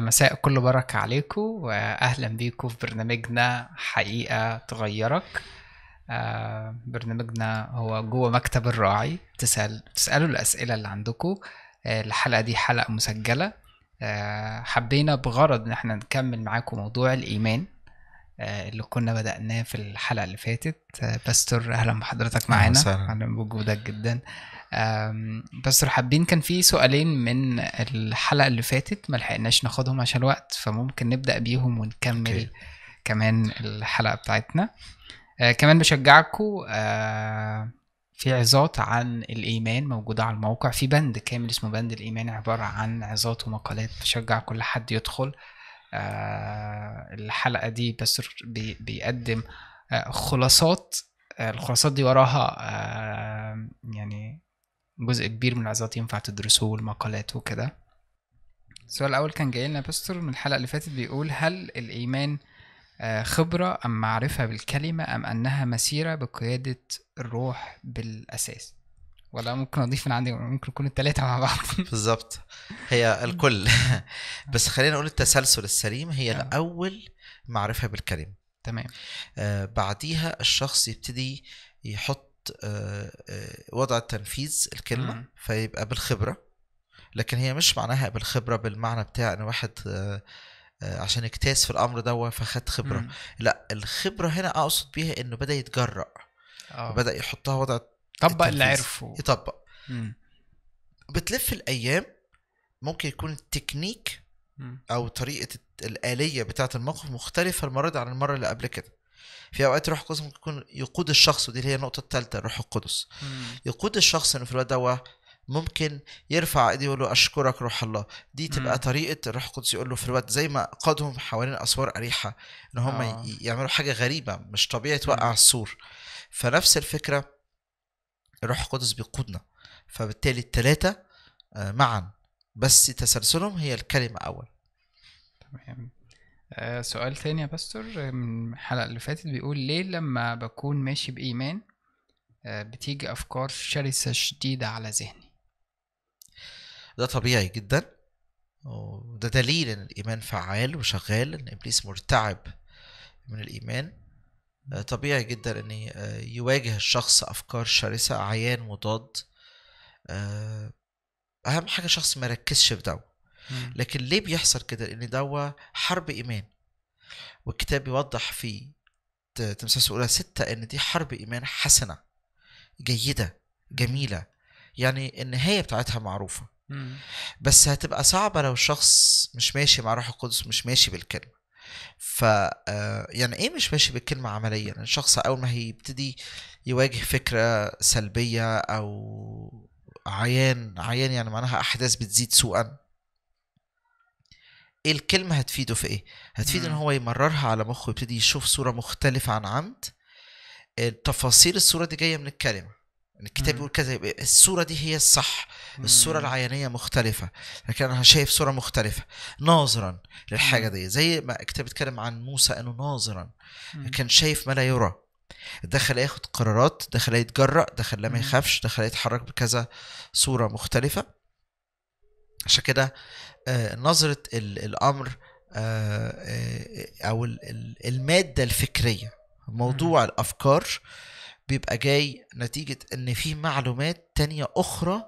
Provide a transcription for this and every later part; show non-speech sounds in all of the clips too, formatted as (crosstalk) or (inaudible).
مساء كل بركة عليكم وأهلا بيكم في برنامجنا حقيقة تغيرك آه، برنامجنا هو جوه مكتب الراعي تسأل تسألوا الأسئلة اللي عندكم آه، الحلقة دي حلقة مسجلة آه، حبينا بغرض إن احنا نكمل معاكم موضوع الإيمان اللي كنا بدأناه في الحلقة اللي فاتت باستور أهلا بحضرتك معانا أهلا بوجودك جدا بس حابين كان في سؤالين من الحلقه اللي فاتت ما لحقناش ناخدهم عشان الوقت فممكن نبدا بيهم ونكمل okay. كمان الحلقه بتاعتنا آه كمان بشجعكم آه في عظات عن الايمان موجوده على الموقع في بند كامل اسمه بند الايمان عباره عن عظات ومقالات بشجع كل حد يدخل آه الحلقه دي بس بي بيقدم آه خلاصات أه، الخلاصات دي وراها أه، يعني جزء كبير من العظات ينفع تدرسوه والمقالات وكده السؤال الأول كان جاي لنا باستور من الحلقة اللي فاتت بيقول هل الإيمان آه، خبرة أم معرفة بالكلمة أم أنها مسيرة بقيادة الروح بالأساس ولا ممكن أضيف من عندي ممكن يكون التلاتة مع بعض (laughs) بالظبط هي الكل (laughs) بس خلينا نقول التسلسل السليم هي الأول معرفة بالكلمة تمام آه بعديها الشخص يبتدي يحط آه، آه، وضع التنفيذ الكلمة فيبقى بالخبرة لكن هي مش معناها بالخبرة بالمعنى بتاع ان واحد آه، عشان اجتاز في الامر ده فخد خبرة لا الخبرة هنا اقصد بيها انه بدأ يتجرأ وبدأ يحطها وضع طبق اللي عرفه يطبق بتلف الايام ممكن يكون التكنيك او طريقة الآلية بتاعة الموقف مختلفة المرة دي عن المرة اللي قبل كده في اوقات روح القدس ممكن يكون يقود الشخص ودي هي النقطه الثالثه الروح القدس يقود الشخص انه في الوقت ده ممكن يرفع ايديه يقول له اشكرك روح الله دي تبقى مم. طريقه الروح القدس يقول له في الوقت زي ما قادهم حوالين اسوار اريحه ان هم آه. يعملوا حاجه غريبه مش طبيعي توقع السور فنفس الفكره الروح القدس بيقودنا فبالتالي الثلاثه آه، معا بس تسلسلهم هي الكلمه اول تمام آه، سؤال تاني يا باستور من الحلقة اللي فاتت بيقول ليه لما بكون ماشي بإيمان آه، بتيجي أفكار شرسة شديدة على ذهني ده طبيعي جدا وده دليل ان الايمان فعال وشغال ان ابليس مرتعب من الايمان آه، طبيعي جدا ان يواجه الشخص افكار شرسه اعيان مضاد اهم حاجه شخص ما يركزش في دعوة لكن ليه بيحصل كده لان دوا حرب ايمان والكتاب يوضح في تمساس اولى ستة ان دي حرب ايمان حسنه جيده جميله يعني النهايه بتاعتها معروفه بس هتبقى صعبه لو الشخص مش ماشي مع روح القدس مش ماشي بالكلمه ف آه، يعني ايه مش ماشي بالكلمه عمليا يعني الشخص اول ما هيبتدي يواجه فكره سلبيه او عيان عيان يعني معناها احداث بتزيد سوءا ايه الكلمه هتفيده في ايه هتفيده ان هو يمررها على مخه ويبتدي يشوف صوره مختلفه عن عمد تفاصيل الصوره دي جايه من الكلمه الكتاب بيقول كذا الصوره دي هي الصح الصوره العينيه مختلفه لكن انا شايف صوره مختلفه ناظرا للحاجه دي زي ما الكتاب اتكلم عن موسى انه ناظرا كان شايف ما لا يرى ده خلاه ياخد قرارات ده خلاه يتجرأ ده خلاه ما يخافش ده خلاه يتحرك بكذا صوره مختلفه عشان كده آه، نظره الامر آه، آه، او الماده الفكريه موضوع الافكار بيبقى جاي نتيجه ان في معلومات تانية اخرى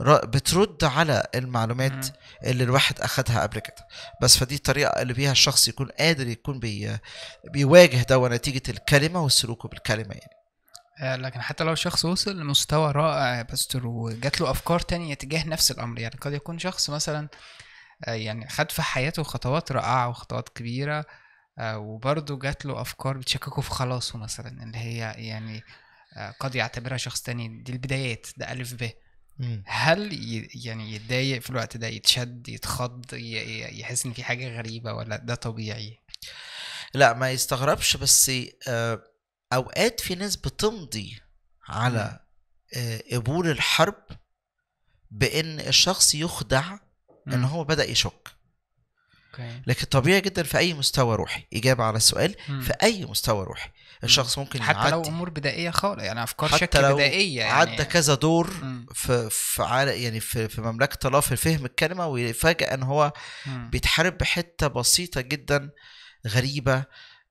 بترد على المعلومات اللي الواحد اخدها قبل كده بس فدي الطريقه اللي بيها الشخص يكون قادر يكون بي بيواجه ده نتيجه الكلمه والسلوك بالكلمه يعني لكن حتى لو شخص وصل لمستوى رائع بس وجات له افكار تانية تجاه نفس الامر يعني قد يكون شخص مثلا آه، يعني خد في حياته خطوات رائعة وخطوات كبيرة آه، وبرضه جات له أفكار بتشككه في خلاصه مثلا اللي هي يعني آه، قد يعتبرها شخص تاني دي البدايات ده ألف ب هل يعني يتضايق في الوقت ده يتشد يتخض يحس إن في حاجة غريبة ولا ده طبيعي؟ لا ما يستغربش بس أوقات في ناس بتمضي على قبول الحرب بان الشخص يخدع ان هو بدا يشك أوكي. لكن طبيعي جدا في اي مستوى روحي اجابه على السؤال في اي مستوى روحي الشخص ممكن حتى يعدي. لو امور بدائيه خالص يعني افكار حتى شكل لو بدائيه يعني عدى كذا دور في في يعني في في مملكه الله في فهم الكلمه ويفاجئ ان هو بيتحارب بحته بسيطه جدا غريبه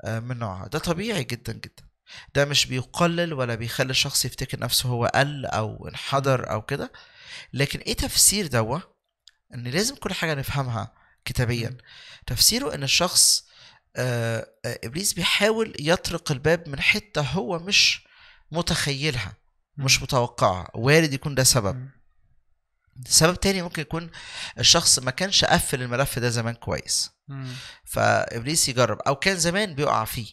آه، من نوعها ده طبيعي جدا جدا ده مش بيقلل ولا بيخلي الشخص يفتكر نفسه هو قل او انحدر او كده لكن ايه تفسير دوت ان لازم كل حاجه نفهمها كتابيا تفسيره ان الشخص آه، آه، ابليس بيحاول يطرق الباب من حته هو مش متخيلها مش متوقعها وارد يكون ده سبب سبب تاني ممكن يكون الشخص ما كانش قفل الملف ده زمان كويس فابليس يجرب او كان زمان بيقع فيه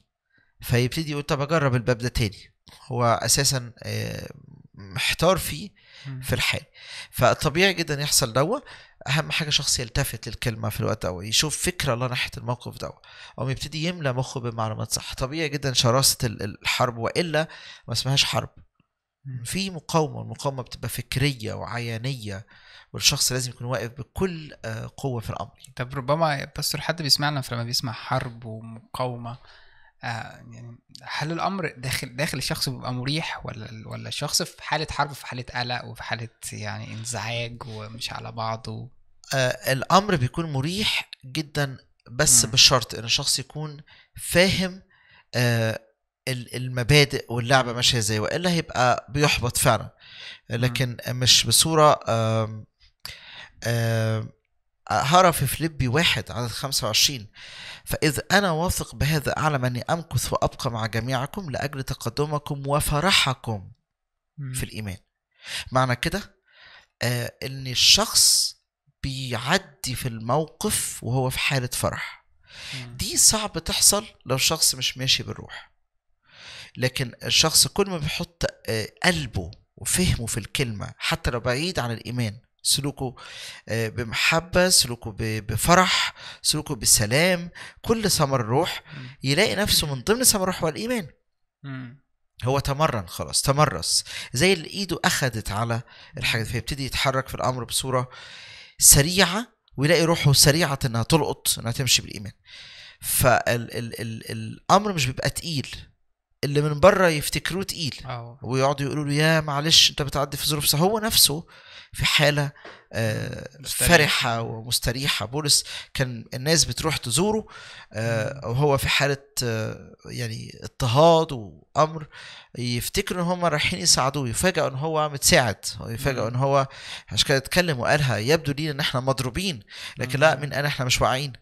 فيبتدي يقول طب اجرب الباب ده تاني هو اساسا آه، محتار فيه في الحي فطبيعي جدا يحصل دوا اهم حاجه شخص يلتفت للكلمه في الوقت ده يشوف فكره الله ناحيه الموقف ده او يبتدي يملى مخه بمعلومات صح طبيعي جدا شراسه الحرب والا ما اسمهاش حرب في مقاومه المقاومه بتبقى فكريه وعيانيه والشخص لازم يكون واقف بكل آه، قوه في الامر طب ربما بس حد بيسمعنا فلما بيسمع حرب ومقاومه آه، يعني هل الامر داخل داخل الشخص بيبقى مريح ولا ولا الشخص في حاله حرب في حاله قلق وفي حاله يعني انزعاج ومش على بعضه آه الامر بيكون مريح جدا بس م. بشرط ان الشخص يكون فاهم آه المبادئ واللعبه ماشيه ازاي والا هيبقى بيحبط فعلا لكن م. مش بصوره آه آه هرى في فليبي واحد عدد 25 فإذ أنا واثق بهذا أعلم أني أمكث وأبقى مع جميعكم لأجل تقدمكم وفرحكم في الإيمان معنى كده آه إن الشخص بيعدي في الموقف وهو في حالة فرح دي صعب تحصل لو شخص مش ماشي بالروح لكن الشخص كل ما بيحط آه، قلبه وفهمه في الكلمة حتى لو بعيد عن الإيمان سلوكه آه، بمحبة سلوكه بفرح سلوكه بسلام كل ثمر روح يلاقي نفسه من ضمن ثمر الروح والإيمان هو تمرن خلاص تمرس زي اللي ايده اخدت على الحاجة فيبتدي يتحرك في الامر بصورة سريعة ويلاقي روحه سريعة انها تلقط انها تمشي بالايمان فالامر مش بيبقى تقيل اللي من بره يفتكروه تقيل ويقعدوا يقولوا له يا معلش انت بتعدي في ظروف هو نفسه في حاله آه، فرحة ومستريحة بولس كان الناس بتروح تزوره آه، وهو في حالة آه، يعني اضطهاد وأمر يفتكروا إن هم رايحين يساعدوه يفاجئوا إن هو متساعد يفاجئوا إن هو عشان كده اتكلم وقالها يبدو لينا إن إحنا مضروبين لكن لا من أنا إحنا مش واعيين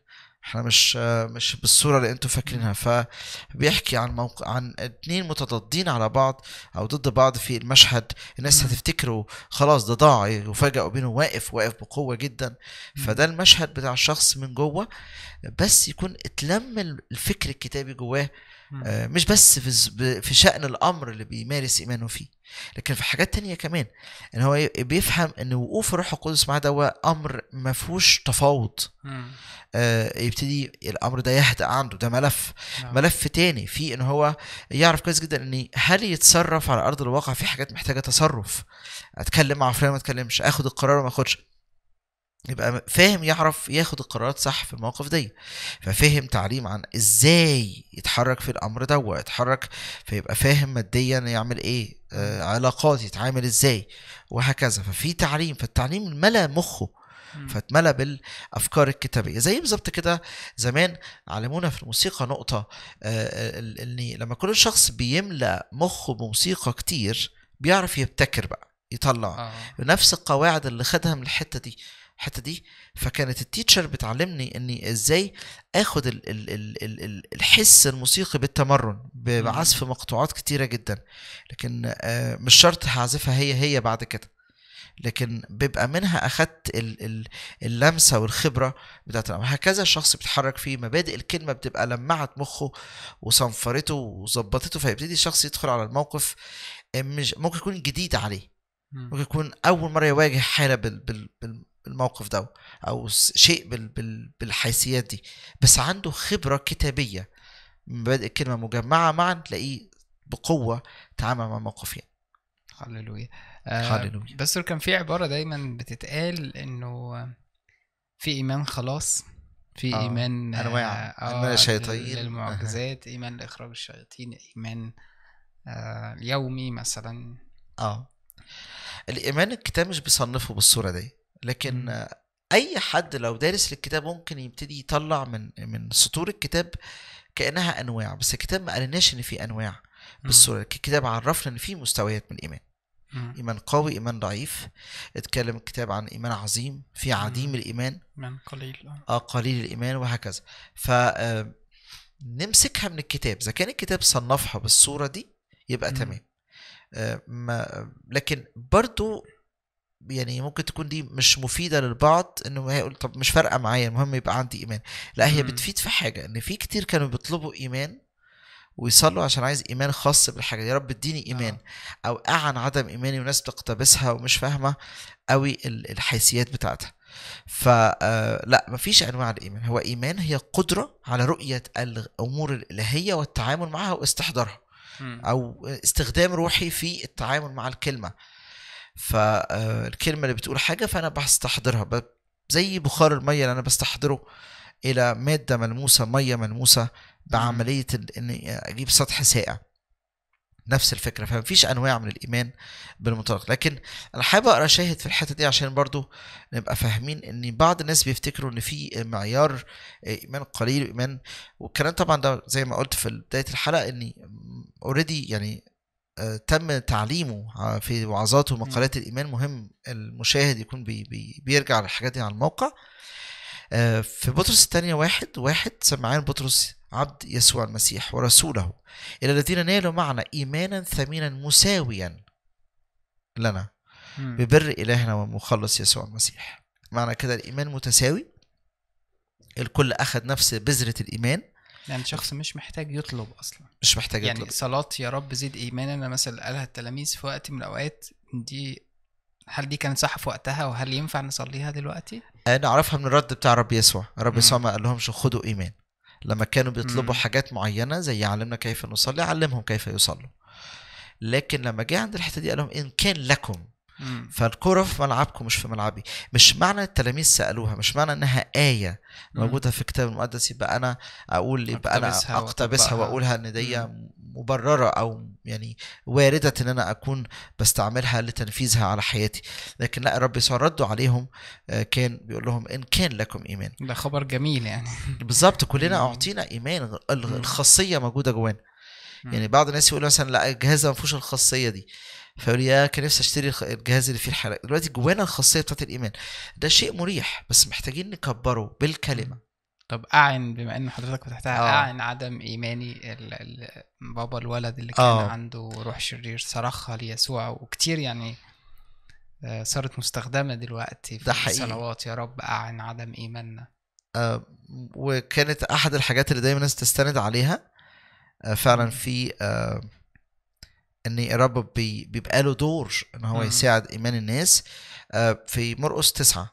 احنا مش مش بالصورة اللي انتم فاكرينها فبيحكي عن موقع عن اتنين متضادين على بعض او ضد بعض في المشهد الناس هتفتكره خلاص ده ضاع وفجأة بينه واقف واقف بقوة جدا فده المشهد بتاع الشخص من جوه بس يكون اتلم الفكر الكتابي جواه آه، مش بس في في شأن الأمر اللي بيمارس إيمانه فيه لكن في حاجات تانية كمان إن هو بيفهم إن وقوف الروح القدس معاه ده أمر ما فيهوش تفاوض آه يبتدي الأمر ده يهدأ عنده ده ملف نعم. ملف تاني في إن هو يعرف كويس جدا إن هل يتصرف على أرض الواقع في حاجات محتاجة تصرف أتكلم مع فلان ما أتكلمش آخد القرار وما آخدش يبقى فاهم يعرف ياخد القرارات صح في المواقف دي ففهم تعليم عن ازاي يتحرك في الامر دوت يتحرك فيبقى فاهم ماديا يعمل ايه آه علاقات يتعامل ازاي وهكذا ففي تعليم فالتعليم ملا مخه فاتملى بالافكار الكتابيه زي بالظبط كده زمان علمونا في الموسيقى نقطه آه، آه، ان لما كل شخص بيملى مخه بموسيقى كتير بيعرف يبتكر بقى يطلع آه. نفس القواعد اللي خدها من الحته دي الحته دي فكانت التيتشر بتعلمني اني ازاي اخد الـ الـ الـ الـ الـ الحس الموسيقي بالتمرن بعزف مقطوعات كتيره جدا لكن آه، مش شرط هعزفها هي هي بعد كده لكن بيبقى منها اخدت اللمسه والخبره بتاعت هكذا الشخص بيتحرك فيه مبادئ الكلمه بتبقى لمعت مخه وصنفرته وظبطته فيبتدي الشخص يدخل على الموقف آه، مش ممكن يكون جديد عليه ممكن يكون اول مره يواجه حاله الموقف ده او شيء بالحيثيات دي بس عنده خبره كتابيه مبادئ الكلمه مجمعه معا تلاقيه بقوه تعامل مع موقفين يعني. هللويا آه، هللويا بس كان في عباره دايما بتتقال انه في ايمان خلاص في آه. ايمان انواع آه ايمان الشياطين آه، للمعجزات آه. ايمان لاخراج الشياطين ايمان آه يومي مثلا اه الايمان الكتاب مش بيصنفه بالصوره دي لكن اي حد لو دارس للكتاب ممكن يبتدي يطلع من من سطور الكتاب كانها انواع بس الكتاب ما قالناش ان في انواع بالصوره الكتاب عرفنا ان في مستويات من الايمان ايمان قوي ايمان ضعيف اتكلم الكتاب عن ايمان عظيم في عديم الايمان ايمان قليل اه قليل الايمان وهكذا ف آه، نمسكها من الكتاب اذا كان الكتاب صنفها بالصوره دي يبقى تمام آه ما لكن برضو يعني ممكن تكون دي مش مفيده للبعض انه هي يقول طب مش فارقه معايا المهم يبقى عندي ايمان لا هي بتفيد في حاجه ان في كتير كانوا بيطلبوا ايمان ويصلوا عشان عايز ايمان خاص بالحاجه يا رب اديني آه. ايمان او اعن عدم ايماني وناس بتقتبسها ومش فاهمه قوي الحيثيات بتاعتها فلا آه، مفيش انواع الايمان هو ايمان هي قدره على رؤيه الامور الالهيه والتعامل معها واستحضارها او استخدام روحي في التعامل مع الكلمه فالكلمه آه، اللي بتقول حاجه فانا بستحضرها زي بخار الميه اللي انا بستحضره الى ماده ملموسه ميه ملموسه بعمليه اني اجيب سطح ساقع نفس الفكره فمفيش انواع من الايمان بالمطلق لكن انا حابب اقرا شاهد في الحته دي عشان برضو نبقى فاهمين ان بعض الناس بيفتكروا ان في معيار آه، ايمان قليل وايمان والكلام طبعا ده زي ما قلت في بدايه الحلقه اني اوريدي يعني تم تعليمه في وعظاته ومقالات الايمان مهم المشاهد يكون بي بي بيرجع للحاجات دي على الموقع آه، في بطرس الثانيه واحد واحد سمعان بطرس عبد يسوع المسيح ورسوله الى الذين نالوا معنا ايمانا ثمينا مساويا لنا ببر الهنا ومخلص يسوع المسيح معنى كده الايمان متساوي الكل اخذ نفس بذره الايمان يعني شخص مش محتاج يطلب اصلا مش محتاج يطلب يعني صلاه يا رب زد ايمانا مثلا قالها التلاميذ في وقت من الاوقات دي هل دي كانت صح في وقتها وهل ينفع نصليها دلوقتي؟ انا اعرفها من الرد بتاع رب يسوع، رب يسوع ما قال لهمش خدوا ايمان لما كانوا بيطلبوا مم. حاجات معينه زي علمنا كيف نصلي علمهم كيف يصلوا لكن لما جه عند الحته دي قال لهم ان كان لكم فالكوره في ملعبكم مش في ملعبي مش معنى التلاميذ سالوها مش معنى انها ايه موجوده في الكتاب المقدس يبقى انا اقول يبقى انا اقتبسها واقولها ان دي مبرره او يعني وارده ان انا اكون بستعملها لتنفيذها على حياتي لكن لا الرب يسوع رده عليهم آه، كان بيقول لهم ان كان لكم ايمان ده خبر جميل يعني بالظبط كلنا اعطينا ايمان الخاصيه موجوده جوانا يعني بعض الناس يقول مثلا لا الجهاز ما فيهوش الخاصيه دي فيقول يا كان نفسي اشتري الجهاز اللي فيه الحرارة دلوقتي جوانا الخاصيه بتاعت الايمان ده شيء مريح بس محتاجين نكبره بالكلمه طب اعن بما ان حضرتك فتحتها آه. اعن عدم ايماني بابا الولد اللي كان أوه. عنده روح شرير صرخها ليسوع وكتير يعني آه، صارت مستخدمه دلوقتي في ده حقيقي. الصلوات يا رب اعن عدم ايماننا آه وكانت احد الحاجات اللي دايما الناس تستند عليها آه فعلا في آه ان الرب بيبقى له دور ان هو يساعد ايمان الناس آه، في مرقس تسعه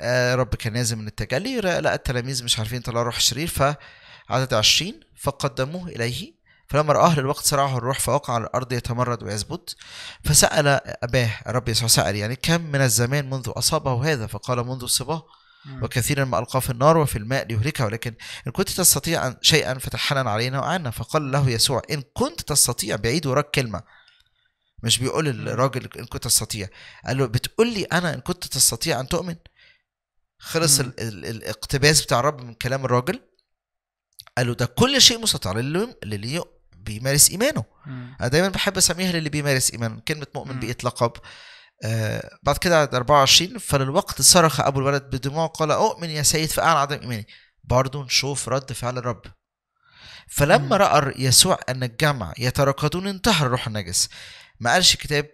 آه، رب كان نازل من التجلي لقى التلاميذ مش عارفين طلع روح شرير فعدد عشرين فقدموه اليه فلما رآه للوقت صرعه الروح فوقع على الأرض يتمرد ويثبت فسأل أباه الرب يسوع سأل يعني كم من الزمان منذ أصابه هذا فقال منذ صباه وكثيرا ما ألقاه في النار وفي الماء ليهلكه ولكن إن كنت تستطيع شيئا فتحنن علينا وعنا فقال له يسوع إن كنت تستطيع بعيد وراك كلمة مش بيقول الراجل إن كنت تستطيع قال له بتقول لي أنا إن كنت تستطيع أن تؤمن خلص ال ال الاقتباس بتاع الرب من كلام الراجل قال له ده كل شيء مستطاع للي بيمارس ايمانه مم. انا دايما بحب اسميها للي بيمارس ايمانه كلمه مؤمن بقت لقب آه، بعد كده 24 فللوقت صرخ أبو الولد بدموع قال أؤمن يا سيد فأعلن عدم إيماني برضه نشوف رد فعل الرب فلما رأى يسوع أن الجمع يتركضون انتحر الروح النجس ما قالش الكتاب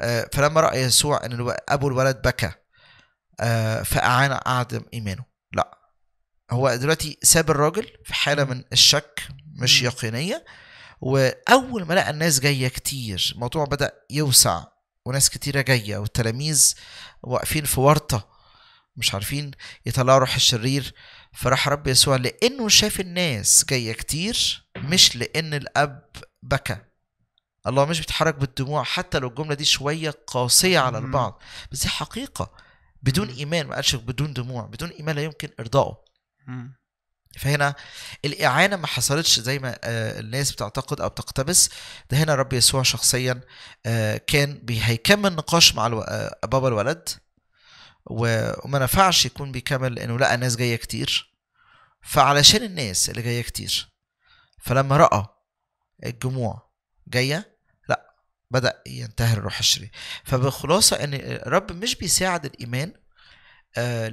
آه، فلما رأى يسوع أن أبو الولد بكى آه، فأعان عدم إيمانه لا هو دلوقتي ساب الراجل في حالة من الشك مش يقينية وأول ما لقى الناس جاية كتير الموضوع بدأ يوسع وناس كتيرة جاية والتلاميذ واقفين في ورطة مش عارفين يطلعوا روح الشرير فراح رب يسوع لأنه شاف الناس جاية كتير مش لأن الأب بكى الله مش بيتحرك بالدموع حتى لو الجملة دي شوية قاسية على البعض بس دي حقيقة بدون إيمان ما قالش بدون دموع بدون إيمان لا يمكن إرضائه فهنا الإعانة ما حصلتش زي ما آه، الناس بتعتقد أو بتقتبس ده هنا رب يسوع شخصيا آه، كان هيكمل نقاش مع آه، بابا الولد وما نفعش يكون بيكمل لأنه لقى ناس جاية كتير فعلشان الناس اللي جاية كتير فلما رأى الجموع جاية لا بدأ ينتهر الروح الشرير فبخلاصة أن الرب مش بيساعد الإيمان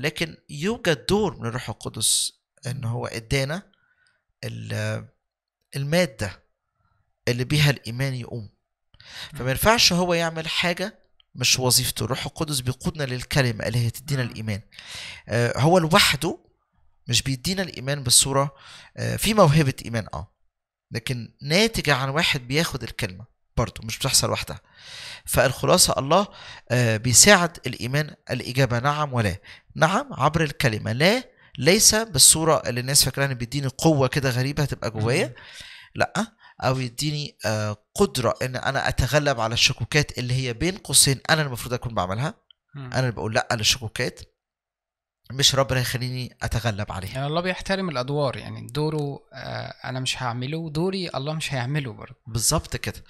لكن يوجد دور من الروح القدس ان هو ادانا الماده اللي بيها الايمان يقوم فما ينفعش هو يعمل حاجه مش وظيفته الروح القدس بيقودنا للكلمه اللي هي تدينا نعم. الايمان آه، هو لوحده مش بيدينا الايمان بالصوره آه، في موهبه ايمان اه لكن ناتجه عن واحد بياخد الكلمه برضه مش بتحصل لوحدها فالخلاصه الله آه، بيساعد الايمان الاجابه نعم ولا نعم عبر الكلمه لا ليس بالصوره اللي الناس فاكراها ان بيديني قوه كده غريبه هتبقى جوايا لا او يديني آه، قدره ان انا اتغلب على الشكوكات اللي هي بين قوسين انا المفروض اكون بعملها انا اللي بقول لا للشكوكات مش ربنا هيخليني اتغلب عليها يعني الله بيحترم الادوار يعني دوره آه انا مش هعمله دوري الله مش هيعمله برضه بالظبط كده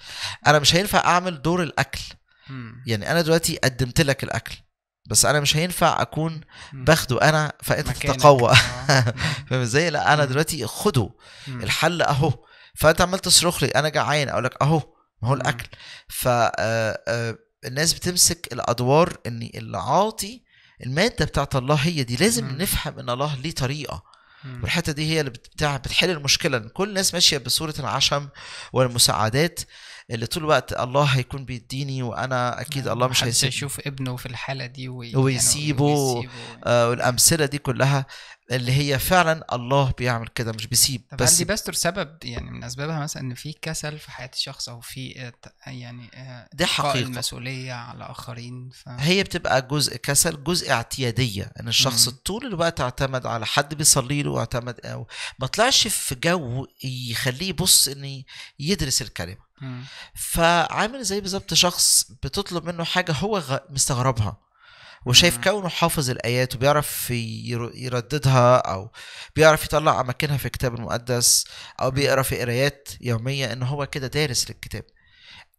انا مش هينفع اعمل دور الاكل مم. يعني انا دلوقتي قدمت لك الاكل بس انا مش هينفع اكون باخده انا فانت تتقوى آه. (laughs) فاهم ازاي لا انا دلوقتي خده الحل اهو فانت عمال تصرخ لي انا جعان اقول لك اهو ما هو الاكل ف آه، آه، الناس بتمسك الادوار ان اللي عاطي الماده بتاعت الله هي دي لازم نفهم ان الله ليه طريقه والحته دي هي اللي بتاع بتحل المشكله ان كل الناس ماشيه بصوره العشم والمساعدات اللي طول الوقت الله هيكون بيديني وانا اكيد يعني الله مش هيسيب يشوف ابنه في الحاله دي وي... يعني ويسيبه, ويسيبه. آه والامثله دي كلها اللي هي فعلا الله بيعمل كده مش بيسيب طب بس عندي باستور سبب يعني من اسبابها مثلا ان في كسل في حياه الشخص او في يعني آه، دي حقيقه المسؤوليه على اخرين ف... هي بتبقى جزء كسل جزء اعتياديه ان الشخص م. طول الوقت اعتمد على حد بيصلي له واعتمد أو ما طلعش في جو يخليه يبص ان يدرس الكلمه م. فعامل زي بالظبط شخص بتطلب منه حاجه هو مستغربها وشايف كونه حافظ الآيات وبيعرف يرددها أو بيعرف يطلع أماكنها في الكتاب المقدس أو بيقرا في قرايات يومية إن هو كده دارس للكتاب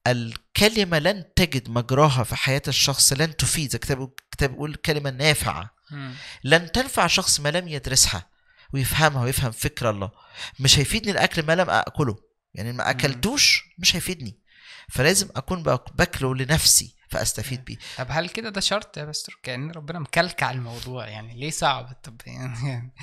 الكلمة لن تجد مجراها في حياة الشخص لن تفيد الكتاب الكتاب بيقول كلمة نافعة لن تنفع شخص ما لم يدرسها ويفهمها ويفهم فكر الله مش هيفيدني الأكل ما لم أكله يعني ما أكلتوش مش هيفيدني فلازم أكون باكله لنفسي فاستفيد بيه طب هل كده ده شرط يا بستر كان ربنا مكلكع الموضوع يعني ليه صعب (laughs) طب يعني,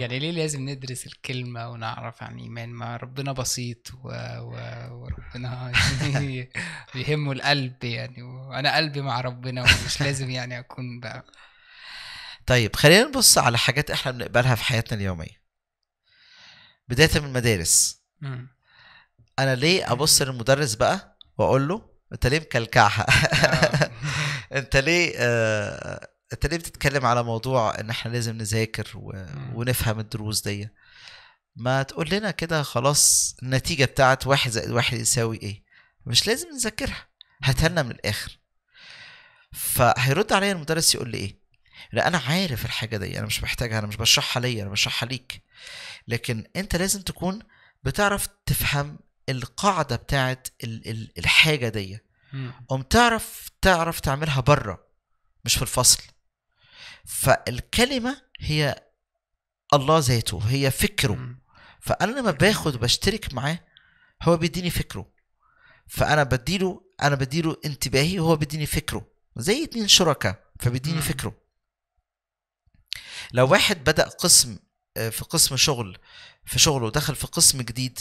يعني ليه لازم ندرس الكلمه ونعرف عن ايمان ما ربنا بسيط و... و... وربنا يهمه (laughs) بيهمه القلب يعني وانا قلبي مع ربنا ومش لازم يعني اكون بقى طيب خلينا نبص على حاجات احنا بنقبلها في حياتنا اليوميه بدايه من المدارس انا ليه ابص للمدرس بقى واقول له انت ليه مكلكعها آه. (laughs) انت ليه آه، انت ليه بتتكلم على موضوع ان احنا لازم نذاكر ونفهم الدروس دي ما تقول لنا كده خلاص النتيجة بتاعت واحد زائد واحد يساوي ايه مش لازم نذاكرها هاتها لنا من الاخر فهيرد عليا المدرس يقول لي ايه لا انا عارف الحاجه دي انا مش محتاجها انا مش بشرحها ليا انا بشرحها ليك لكن انت لازم تكون بتعرف تفهم القاعده بتاعت الحاجه دي قوم تعرف تعرف تعملها بره مش في الفصل فالكلمه هي الله ذاته هي فكره فانا لما باخد بشترك معاه هو بيديني فكره فانا بديله انا بديله انتباهي وهو بيديني فكره زي اتنين شركاء فبيديني فكره لو واحد بدا قسم آه، في قسم شغل في شغله دخل في قسم جديد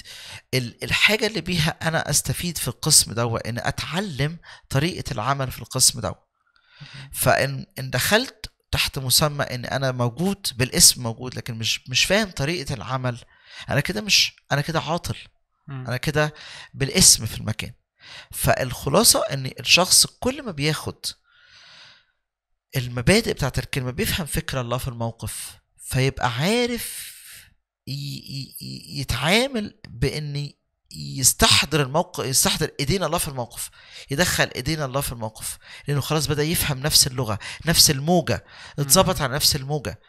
الحاجه اللي بيها انا استفيد في القسم ده ان اتعلم طريقه العمل في القسم ده فان ان دخلت تحت مسمى ان انا موجود بالاسم موجود لكن مش مش فاهم طريقه العمل انا كده مش انا كده عاطل انا كده بالاسم في المكان فالخلاصه ان الشخص كل ما بياخد المبادئ بتاعت الكلمه بيفهم فكره الله في الموقف فيبقى عارف يتعامل بان يستحضر الموقف يستحضر ايدينا الله في الموقف يدخل ايدينا الله في الموقف لانه خلاص بدا يفهم نفس اللغه نفس الموجه اتظبط على نفس الموجه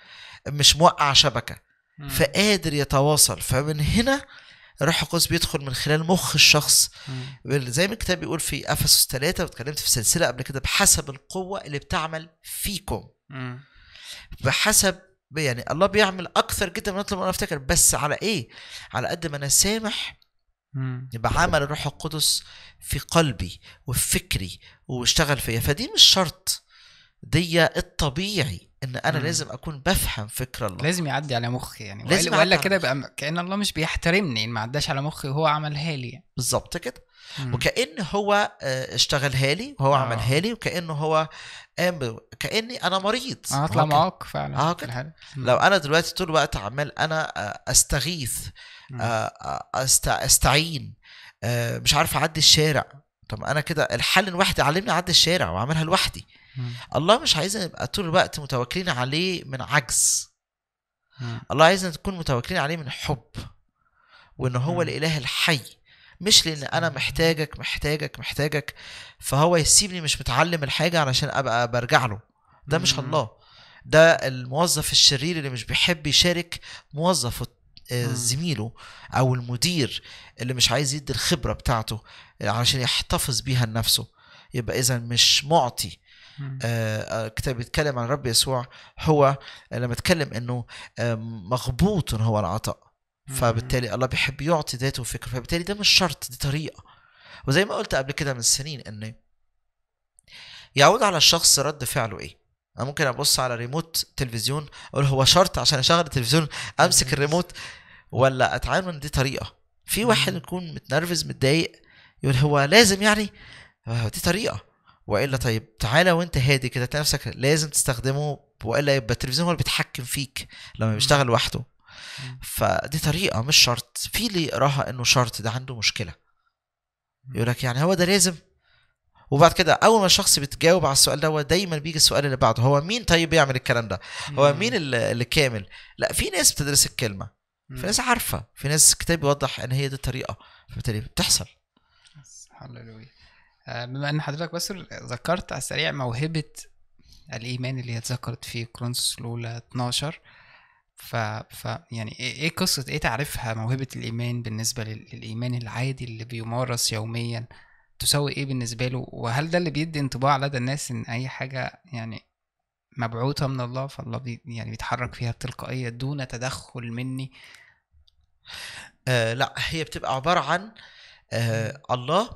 مش موقع شبكه مم. فقادر يتواصل فمن هنا الروح القدس بيدخل من خلال مخ الشخص مم. زي ما الكتاب بيقول في افسس ثلاثة واتكلمت في سلسله قبل كده بحسب القوه اللي بتعمل فيكم مم. بحسب يعني الله بيعمل اكثر جدا من نطلب وانا افتكر بس على ايه على قد ما انا سامح يبقى عمل الروح القدس في قلبي وفي فكري واشتغل فيا فدي مش شرط دي الطبيعي ان انا مم. لازم اكون بفهم فكر الله لازم يعدي على مخي يعني لازم ولا كده بقى كان الله مش بيحترمني ان يعني ما عداش على مخي وهو عملها لي بالظبط كده مم. وكان هو آه، اشتغلها لي وهو آه. عملها لي وكانه هو قام كاني انا مريض هطلع معاق فعلا اه كده لو انا دلوقتي طول الوقت عمال انا آه، استغيث آه، آه، أست... استعين مش عارف اعدي الشارع طب انا كده الحل ان واحد يعلمني اعدي الشارع واعملها لوحدي الله مش عايزنا نبقى طول الوقت متوكلين عليه من عجز الله عايزنا تكون متوكلين عليه من حب وان هو الاله الحي مش لان انا محتاجك محتاجك محتاجك فهو يسيبني مش متعلم الحاجه علشان ابقى برجع له ده مش الله ده الموظف الشرير اللي مش بيحب يشارك موظف آه، زميله او المدير اللي مش عايز يدي الخبره بتاعته علشان يحتفظ بيها لنفسه يبقى اذا مش معطي آه،, آه كتاب بيتكلم عن رب يسوع هو لما اتكلم انه آه، مغبوط هو العطاء فبالتالي الله بيحب يعطي ذاته فكرة فبالتالي ده مش شرط دي طريقه وزي ما قلت قبل كده من سنين ان يعود على الشخص رد فعله ايه انا ممكن ابص على ريموت تلفزيون اقول هو شرط عشان اشغل التلفزيون امسك الريموت ولا اتعامل من دي طريقه في واحد يكون متنرفز متضايق يقول هو لازم يعني آه، دي طريقه والا طيب تعالى وانت هادي كده تلاقي نفسك لازم تستخدمه والا يبقى التلفزيون هو اللي بيتحكم فيك لما بيشتغل لوحده فدي طريقه مش شرط في اللي يقراها انه شرط ده عنده مشكله يقول لك يعني هو ده لازم وبعد كده اول ما الشخص بتجاوب على السؤال ده هو دايما بيجي السؤال اللي بعده هو مين طيب بيعمل الكلام ده هو مين اللي كامل لا في ناس بتدرس الكلمه في ناس عارفه في ناس كتاب بيوضح ان هي دي الطريقه فبالتالي بتحصل هللويا آه، بما ان حضرتك بس ذكرت على السريع موهبه الايمان اللي هي اتذكرت في كرونس الاولى 12 ف... ف يعني ايه, إيه قصه ايه تعرفها موهبه الايمان بالنسبه للايمان العادي اللي بيمارس يوميا تساوي ايه بالنسبه له وهل ده اللي بيدي انطباع لدى الناس ان اي حاجه يعني مبعوثه من الله فالله بي يعني بيتحرك فيها بتلقائيه دون تدخل مني آه لا هي بتبقى عباره عن آه الله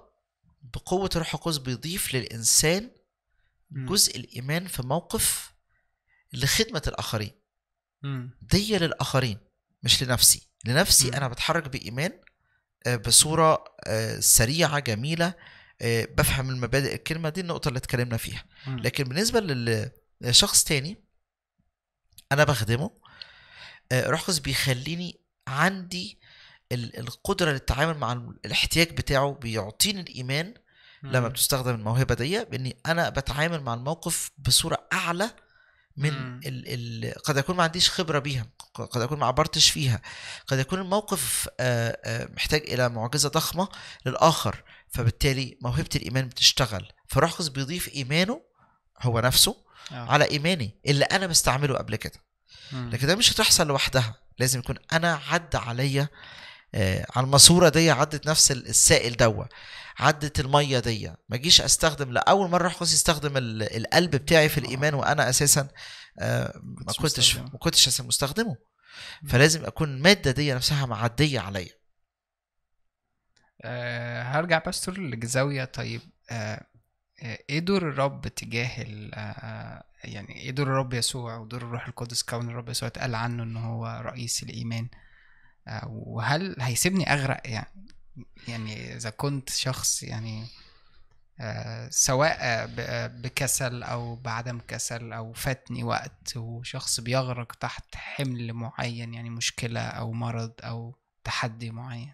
بقوه روح القدس بيضيف للانسان جزء الايمان في موقف لخدمه الاخرين دي للاخرين مش لنفسي لنفسي م. انا بتحرك بايمان آه، بصوره آه، سريعه جميله آه، بفهم المبادئ الكلمه دي النقطه اللي اتكلمنا فيها لكن بالنسبه لشخص تاني انا بخدمه قدس بيخليني عندي القدره للتعامل مع الاحتياج بتاعه بيعطيني الايمان لما بتستخدم الموهبه دي باني انا بتعامل مع الموقف بصوره اعلى من ال ال قد اكون ما عنديش خبره بيها قد اكون ما عبرتش فيها قد يكون الموقف محتاج الى معجزه ضخمه للاخر فبالتالي موهبه الايمان بتشتغل فروح القدس بيضيف ايمانه هو نفسه أوه. على ايماني اللي انا مستعمله قبل كده لكن ده مش هتحصل لوحدها لازم يكون انا عدى عليا على الماسوره دي عدت نفس السائل دوت عدت الميه دي ما اجيش استخدم لاول مره حقوس يستخدم القلب بتاعي في الايمان آه. وانا اساسا آه، ما كنتش ما كنتش مستخدمه فلازم اكون الماده دي نفسها معديه عليا أه هرجع باستور للزاويه طيب آه،, أه ايه دور الرب تجاه يعني ايه دور الرب يسوع ودور الروح القدس كون الرب يسوع اتقال عنه ان هو رئيس الايمان وهل هيسيبني اغرق يعني يعني اذا كنت شخص يعني آه، سواء بكسل او بعدم كسل او فاتني وقت وشخص بيغرق تحت حمل معين يعني مشكله او مرض او تحدي معين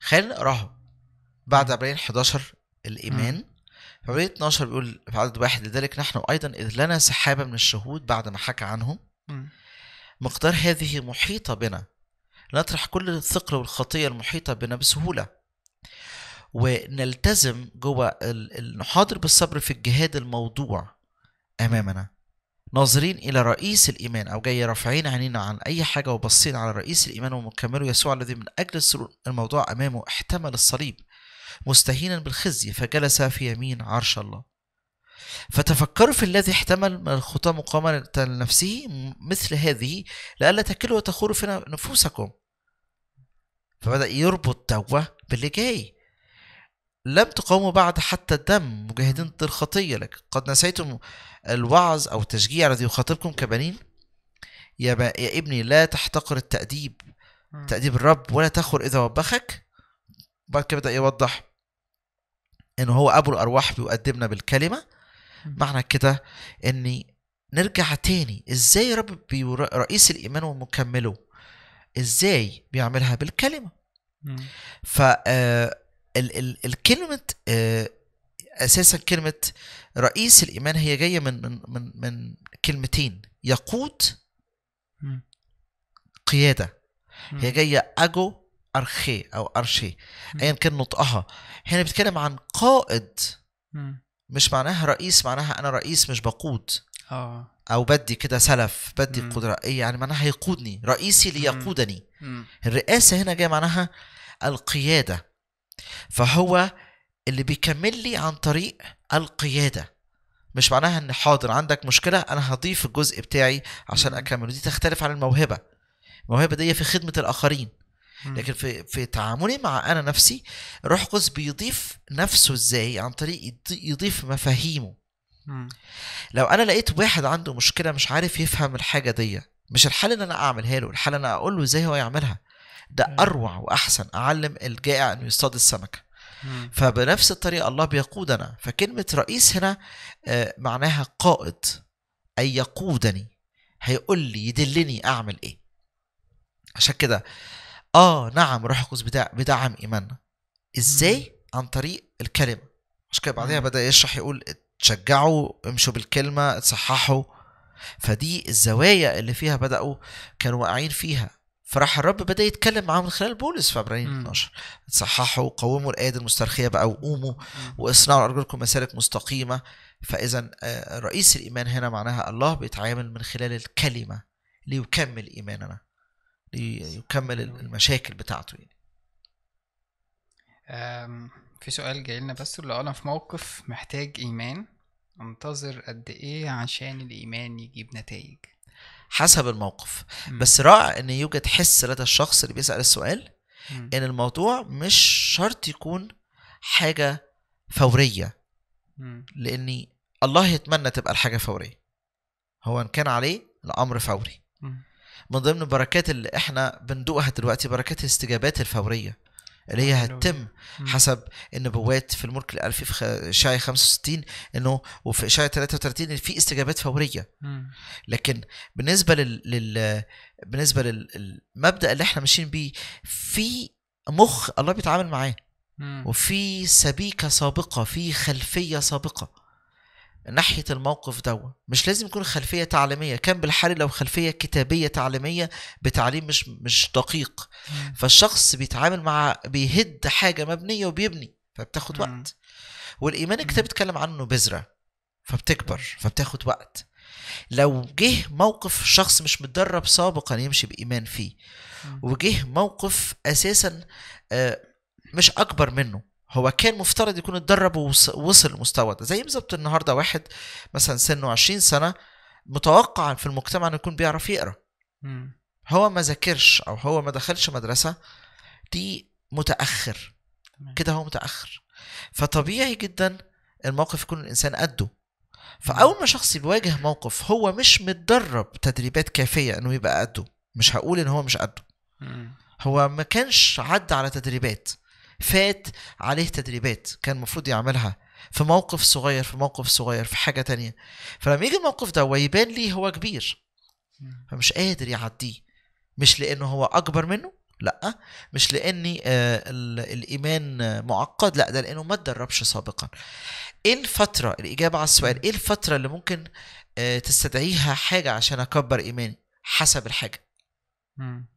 خلينا نقراها بعد عبرين 11 الايمان م. 12 بيقول في عدد واحد لذلك نحن ايضا اذ لنا سحابه من الشهود بعد ما حكى عنهم مقدار هذه محيطه بنا نطرح كل الثقل والخطية المحيطة بنا بسهولة ونلتزم جوه نحاضر بالصبر في الجهاد الموضوع أمامنا ناظرين إلى رئيس الإيمان أو جاي رافعين عينينا عن أي حاجة وبصين على رئيس الإيمان ومكمله يسوع الذي من أجل الموضوع أمامه احتمل الصليب مستهينا بالخزي فجلس في يمين عرش الله فتفكروا في الذي احتمل من الخطى مقامة لنفسه مثل هذه لئلا تكلوا وتخوروا في نفوسكم فبدأ يربط توه باللي جاي لم تقاوموا بعد حتى الدم مجاهدين ضد الخطية لك قد نسيتم الوعظ أو التشجيع الذي يخاطبكم كبنين يا, يا ابني لا تحتقر التأديب تأديب الرب ولا تخر إذا وبخك بعد كده بدأ يوضح إن هو أبو الأرواح بيقدمنا بالكلمة معنى كده إني نرجع تاني إزاي رب رئيس الإيمان ومكمله ازاي بيعملها بالكلمه ف آه، الكلمه آه، اساسا كلمه رئيس الايمان هي جايه من من من من كلمتين يقود قياده هي جايه اجو ارخي او ارشي ايا كان نطقها هنا بيتكلم عن قائد مش معناها رئيس معناها انا رئيس مش بقود آه. او بدي كده سلف بدي مم. إيه يعني معناها هيقودني رئيسي ليقودني مم. الرئاسه هنا جايه معناها القياده فهو اللي بيكمل لي عن طريق القياده مش معناها ان حاضر عندك مشكله انا هضيف الجزء بتاعي عشان اكمل ودي تختلف عن الموهبه الموهبه دي في خدمه الاخرين لكن في في تعاملي مع انا نفسي روح القدس بيضيف نفسه ازاي عن طريق يضيف مفاهيمه لو انا لقيت واحد عنده مشكله مش عارف يفهم الحاجه دي مش الحل ان انا اعملها له الحل ان انا اقول له ازاي هو يعملها ده اروع واحسن اعلم الجائع انه يصطاد السمكه فبنفس الطريقه الله بيقودنا فكلمه رئيس هنا آه، معناها قائد اي يقودني هيقول لي يدلني اعمل ايه عشان كده اه نعم روح القدس بدعم ايماننا ازاي عن طريق الكلمه عشان كده بعدها بدا يشرح يقول تشجعوا امشوا بالكلمة تصححوا فدي الزوايا اللي فيها بدأوا كانوا واقعين فيها فراح الرب بدا يتكلم معاهم من خلال بولس في عبرانيين 12 صححوا وقوموا الايد المسترخيه بقى وقوموا واصنعوا ارجلكم مسالك مستقيمه فاذا آه، رئيس الايمان هنا معناها الله بيتعامل من خلال الكلمه ليكمل ايماننا ليكمل المشاكل بتاعته يعني في سؤال جاي لنا بس اللي انا في موقف محتاج ايمان انتظر قد ايه عشان الايمان يجيب نتائج حسب الموقف م. بس رائع ان يوجد حس لدى الشخص اللي بيسال السؤال م. ان الموضوع مش شرط يكون حاجه فوريه م. لاني الله يتمنى تبقى الحاجه فوريه هو ان كان عليه الامر فوري من ضمن البركات اللي احنا بندوقها دلوقتي بركات الاستجابات الفوريه اللي هي هتتم حسب النبوات في الملك الألفي في شاي 65 انه وفي شاي 33 ان في استجابات فوريه لكن بالنسبه لل, لل... بالنسبه للمبدا اللي احنا ماشيين بيه في مخ الله بيتعامل معاه وفي سبيكه سابقه في خلفيه سابقه ناحية الموقف ده مش لازم يكون خلفية تعليمية كان بالحال لو خلفية كتابية تعليمية بتعليم مش مش دقيق فالشخص بيتعامل مع بيهد حاجة مبنية وبيبني فبتاخد وقت والإيمان الكتاب بيتكلم عنه بذرة فبتكبر فبتاخد وقت لو جه موقف شخص مش متدرب سابقا يمشي بإيمان فيه وجه موقف أساسا آه، مش أكبر منه هو كان مفترض يكون اتدرب ووصل المستوى ده زي بالظبط النهارده واحد مثلا سنه 20 سنه متوقع في المجتمع انه يكون بيعرف يقرا هو ما ذاكرش او هو ما دخلش مدرسه دي متاخر كده هو متاخر فطبيعي جدا الموقف يكون الانسان قده فاول ما شخص بيواجه موقف هو مش متدرب تدريبات كافيه انه يبقى قده مش هقول ان هو مش قده هو ما كانش عدى على تدريبات فات عليه تدريبات كان المفروض يعملها في موقف صغير في موقف صغير في حاجه تانية فلما يجي الموقف ده ويبان لي هو كبير فمش قادر يعديه مش لانه هو اكبر منه لا مش لاني آه الايمان معقد لا ده لانه ما اتدربش سابقا ايه الفتره الاجابه على السؤال ايه الفتره اللي ممكن آه تستدعيها حاجه عشان اكبر ايماني حسب الحاجه مم.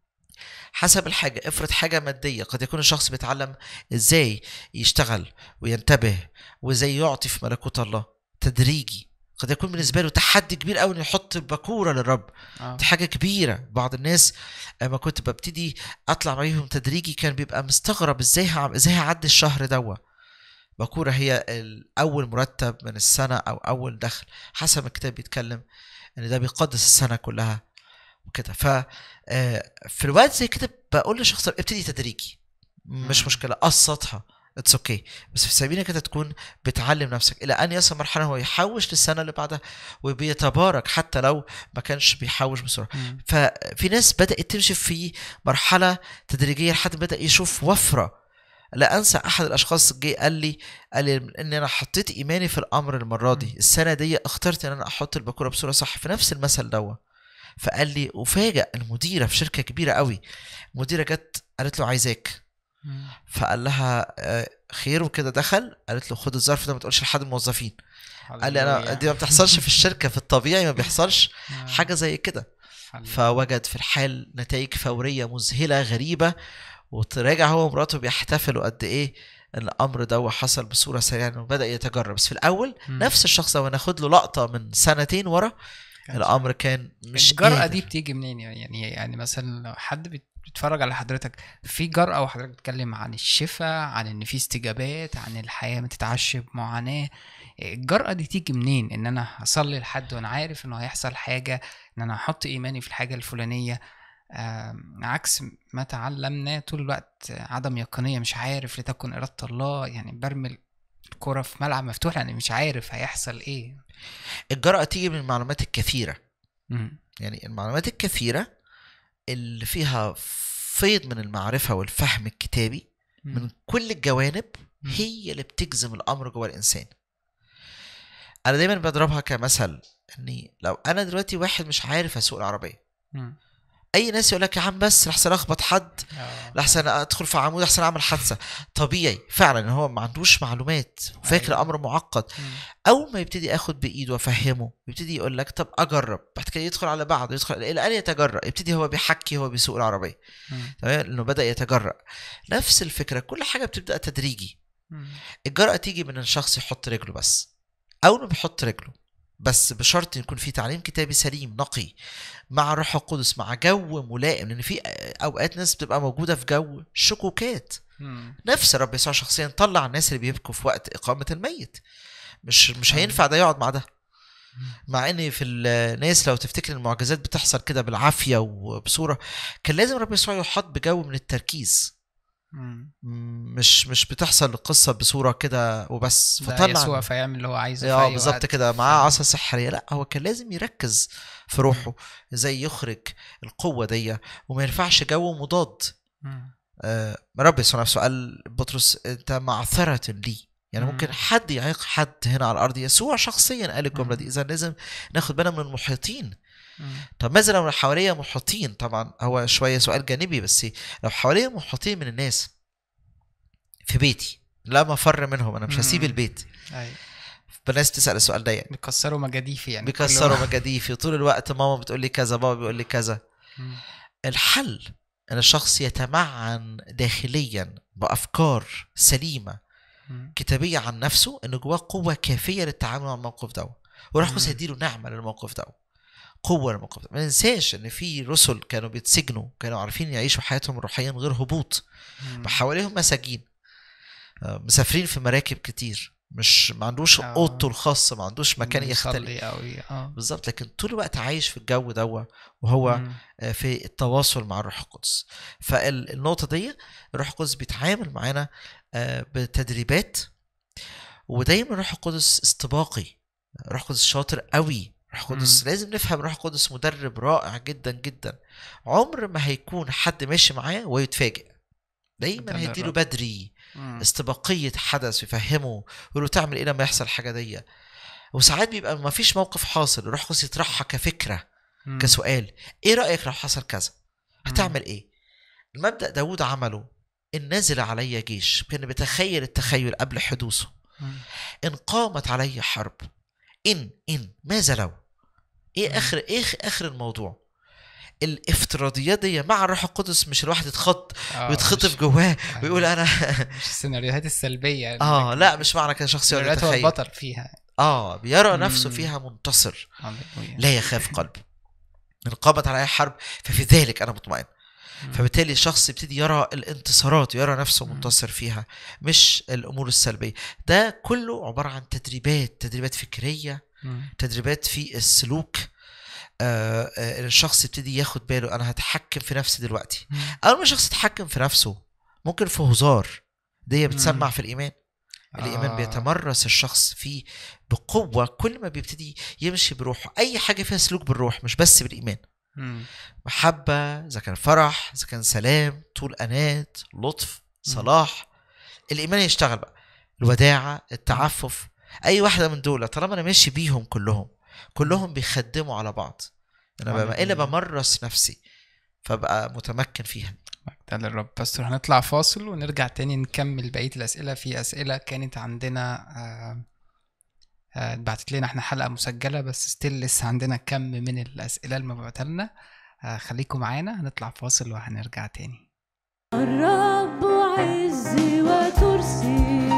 حسب الحاجة افرض حاجة مادية قد يكون الشخص بيتعلم ازاي يشتغل وينتبه وازاي يعطي في ملكوت الله تدريجي قد يكون بالنسبه له تحدي كبير قوي انه يحط باكوره للرب آه. دي حاجه كبيره بعض الناس لما كنت ببتدي اطلع معاهم تدريجي كان بيبقى مستغرب ازاي ازاي هعدي الشهر دوا باكوره هي اول مرتب من السنه او اول دخل حسب الكتاب بيتكلم ان ده بيقدس السنه كلها وكده ف آه، في الوقت زي كده بقول للشخص ابتدي تدريجي مش مشكله قسطها اتس اوكي okay. بس في سبيل كده تكون بتعلم نفسك الى ان يصل مرحله هو يحوش للسنه اللي بعدها وبيتبارك حتى لو ما كانش بيحوش بسرعه ففي ناس بدات تمشي في مرحله تدريجيه لحد بدا يشوف وفره لا انسى احد الاشخاص جه قال لي قال لي ان انا حطيت ايماني في الامر المره دي السنه دي اخترت ان انا احط الباكوره بصوره صح في نفس المثل دوت فقال لي وفاجئ المديره في شركه كبيره قوي المديره جت قالت له عايزاك فقال لها آه، خير وكده دخل قالت له خد الظرف ده ما تقولش لحد الموظفين قال لي انا دي ما بتحصلش في الشركه في الطبيعي ما بيحصلش حاجه زي كده فوجد في الحال نتائج فوريه مذهله غريبه وتراجع هو ومراته بيحتفلوا قد ايه الامر ده حصل بصوره سريعه وبدا يتجرب بس في الاول نفس الشخص لو ناخد له لقطه من سنتين ورا الامر كان مش الجرأه دي بتيجي منين يعني يعني مثلا لو حد بيتفرج على حضرتك في جرأة وحضرتك بتتكلم عن الشفاء عن ان في استجابات عن الحياة ما تتعشى بمعاناة الجرأة دي تيجي منين ان انا هصلي لحد وانا عارف انه هيحصل حاجة ان انا احط ايماني في الحاجة الفلانية عكس ما تعلمناه طول الوقت عدم يقينية مش عارف لتكن إرادة الله يعني برمي كرة في ملعب مفتوح لأن يعني مش عارف هيحصل إيه الجرأة تيجي من المعلومات الكثيرة مم. يعني المعلومات الكثيرة اللي فيها فيض من المعرفة والفهم الكتابي مم. من كل الجوانب مم. هي اللي بتجزم الأمر جوه الإنسان أنا دايما بضربها كمثل إني لو أنا دلوقتي واحد مش عارف أسوق العربية مم. اي ناس يقول لك يا عم بس لحسن اخبط حد آه. لحسن ادخل في عمود لحسن اعمل حادثه طبيعي فعلا هو ما عندوش معلومات فاكر أيوة. امر معقد اول ما يبتدي اخد بايده وافهمه يبتدي يقول لك طب اجرب بعد كده يدخل على بعض يدخل الى ان يتجرأ يبتدي هو بيحكي هو بيسوق العربيه تمام انه بدا يتجرأ نفس الفكره كل حاجه بتبدا تدريجي الجرأة تيجي من الشخص يحط رجله بس اول ما بيحط رجله بس بشرط يكون في تعليم كتابي سليم نقي مع الروح القدس مع جو ملائم لان في اوقات ناس بتبقى موجوده في جو شكوكات نفس رب يسوع شخصيا طلع الناس اللي بيبكوا في وقت اقامه الميت مش مش هينفع ده يقعد مع ده مع ان في الناس لو تفتكر المعجزات بتحصل كده بالعافيه وبصوره كان لازم رب يسوع يحاط بجو من التركيز مش مش بتحصل القصه بصوره كده وبس فطلع يسوع فيعمل اللي هو عايزه اه بالظبط كده معاه عصا سحريه لا هو كان لازم يركز في روحه ازاي يخرج القوه دي وما ينفعش جو مضاد آه ربي يسوع نفسه قال بطرس انت معثره لي يعني مم. ممكن حد يعيق حد هنا على الارض يسوع شخصيا قال الجمله دي اذا لازم ناخد بالنا من المحيطين طب ماذا لو حواليا محيطين طبعا هو شويه سؤال جانبي بس لو حواليا محيطين من الناس في بيتي لا مفر منهم انا مش هسيب البيت ايوه فالناس تسال السؤال ده يعني بيكسروا مجاديفي يعني بيكسروا مجاديفي طول الوقت ماما بتقول لي كذا بابا بيقول لي كذا الحل ان الشخص يتمعن داخليا بافكار سليمه كتابيه عن نفسه ان جواه قوه كافيه للتعامل مع الموقف ده وراح يديله نعمه للموقف ده قوه للمقاومه ما ننساش ان في رسل كانوا بيتسجنوا كانوا عارفين يعيشوا حياتهم الروحيه من غير هبوط حواليهم مساجين آه، مسافرين في مراكب كتير مش ما عندوش آه. اوضته الخاصه ما عندوش مكان يختلف اه بالظبط لكن طول الوقت عايش في الجو دوا وهو مم. آه، في التواصل مع الروح القدس فالنقطه دي الروح القدس بيتعامل معانا بتدريبات ودايما الروح القدس استباقي الروح القدس شاطر قوي روح قدس لازم نفهم روح قدس مدرب رائع جدا جدا عمر ما هيكون حد ماشي معاه ويتفاجئ دايما هيديله بدري مم. استباقيه حدث يفهمه يقول له تعمل ايه لما يحصل حاجه دي وساعات بيبقى ما فيش موقف حاصل روح قدس يطرحها كفكره مم. كسؤال ايه رايك لو حصل كذا هتعمل ايه المبدا داود عمله ان نزل علي جيش كان بيتخيل التخيل قبل حدوثه ان قامت علي حرب ان ان ماذا لو ايه اخر ايه اخر الموضوع الافتراضيات دي مع الروح القدس مش الواحد يتخط ويتخطف آه، جواه يعني ويقول انا مش السيناريوهات السلبيه (laughs) اه لا مش معنى كده شخص يقعد يتخيل البطل فيها اه بيرى نفسه فيها منتصر لا يخاف قلبه ان قامت على اي حرب ففي ذلك انا مطمئن فبالتالي الشخص يبتدي يرى الانتصارات ويرى نفسه منتصر فيها مش الامور السلبيه ده كله عباره عن تدريبات تدريبات فكريه تدريبات في السلوك آه،, آه الشخص يبتدي ياخد باله انا هتحكم في نفسي دلوقتي اول ما الشخص يتحكم في نفسه ممكن في هزار دي بتسمع في الايمان الايمان آه. بيتمرس الشخص فيه بقوه كل ما بيبتدي يمشي بروحه اي حاجه فيها سلوك بالروح مش بس بالايمان مم. محبه اذا كان فرح اذا كان سلام طول انات لطف صلاح مم. الايمان يشتغل بقى الوداعه التعفف اي واحده من دول طالما انا ماشي بيهم كلهم كلهم بيخدموا على بعض انا بقى الا بمرس نفسي فبقى متمكن فيها مجد للرب بس هنطلع فاصل ونرجع تاني نكمل بقيه الاسئله في اسئله كانت عندنا آه، آه، اتبعتت لنا احنا حلقه مسجله بس ستيل لسه عندنا كم من الاسئله المبعوته لنا آه، خليكم معانا هنطلع فاصل وهنرجع تاني الرب عزي وترسي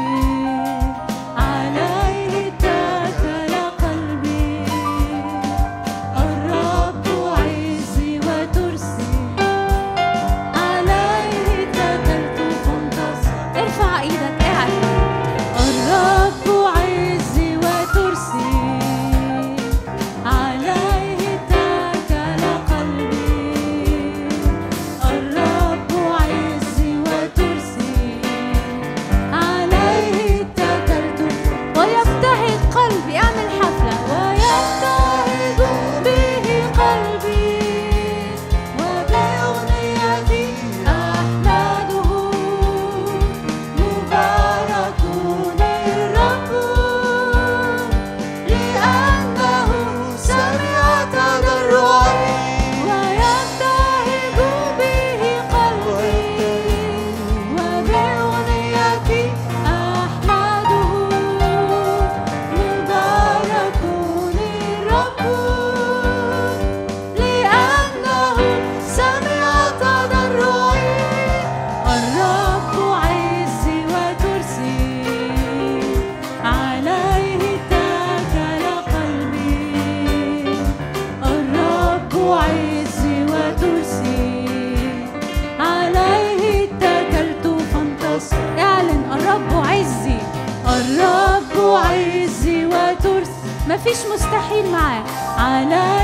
مفيش مستحيل معاه على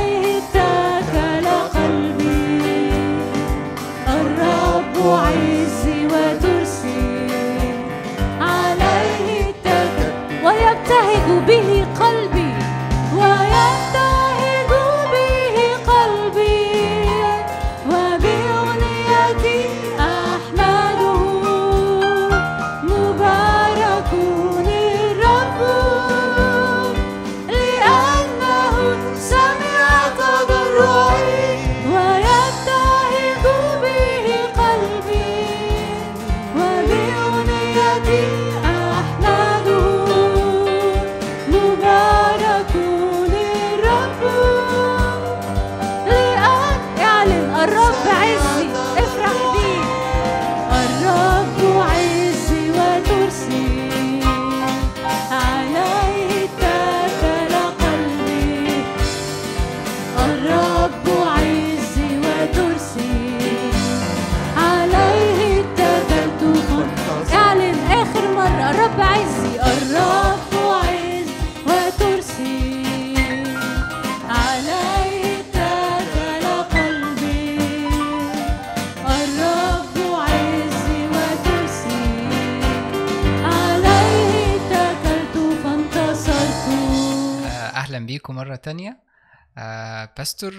باستور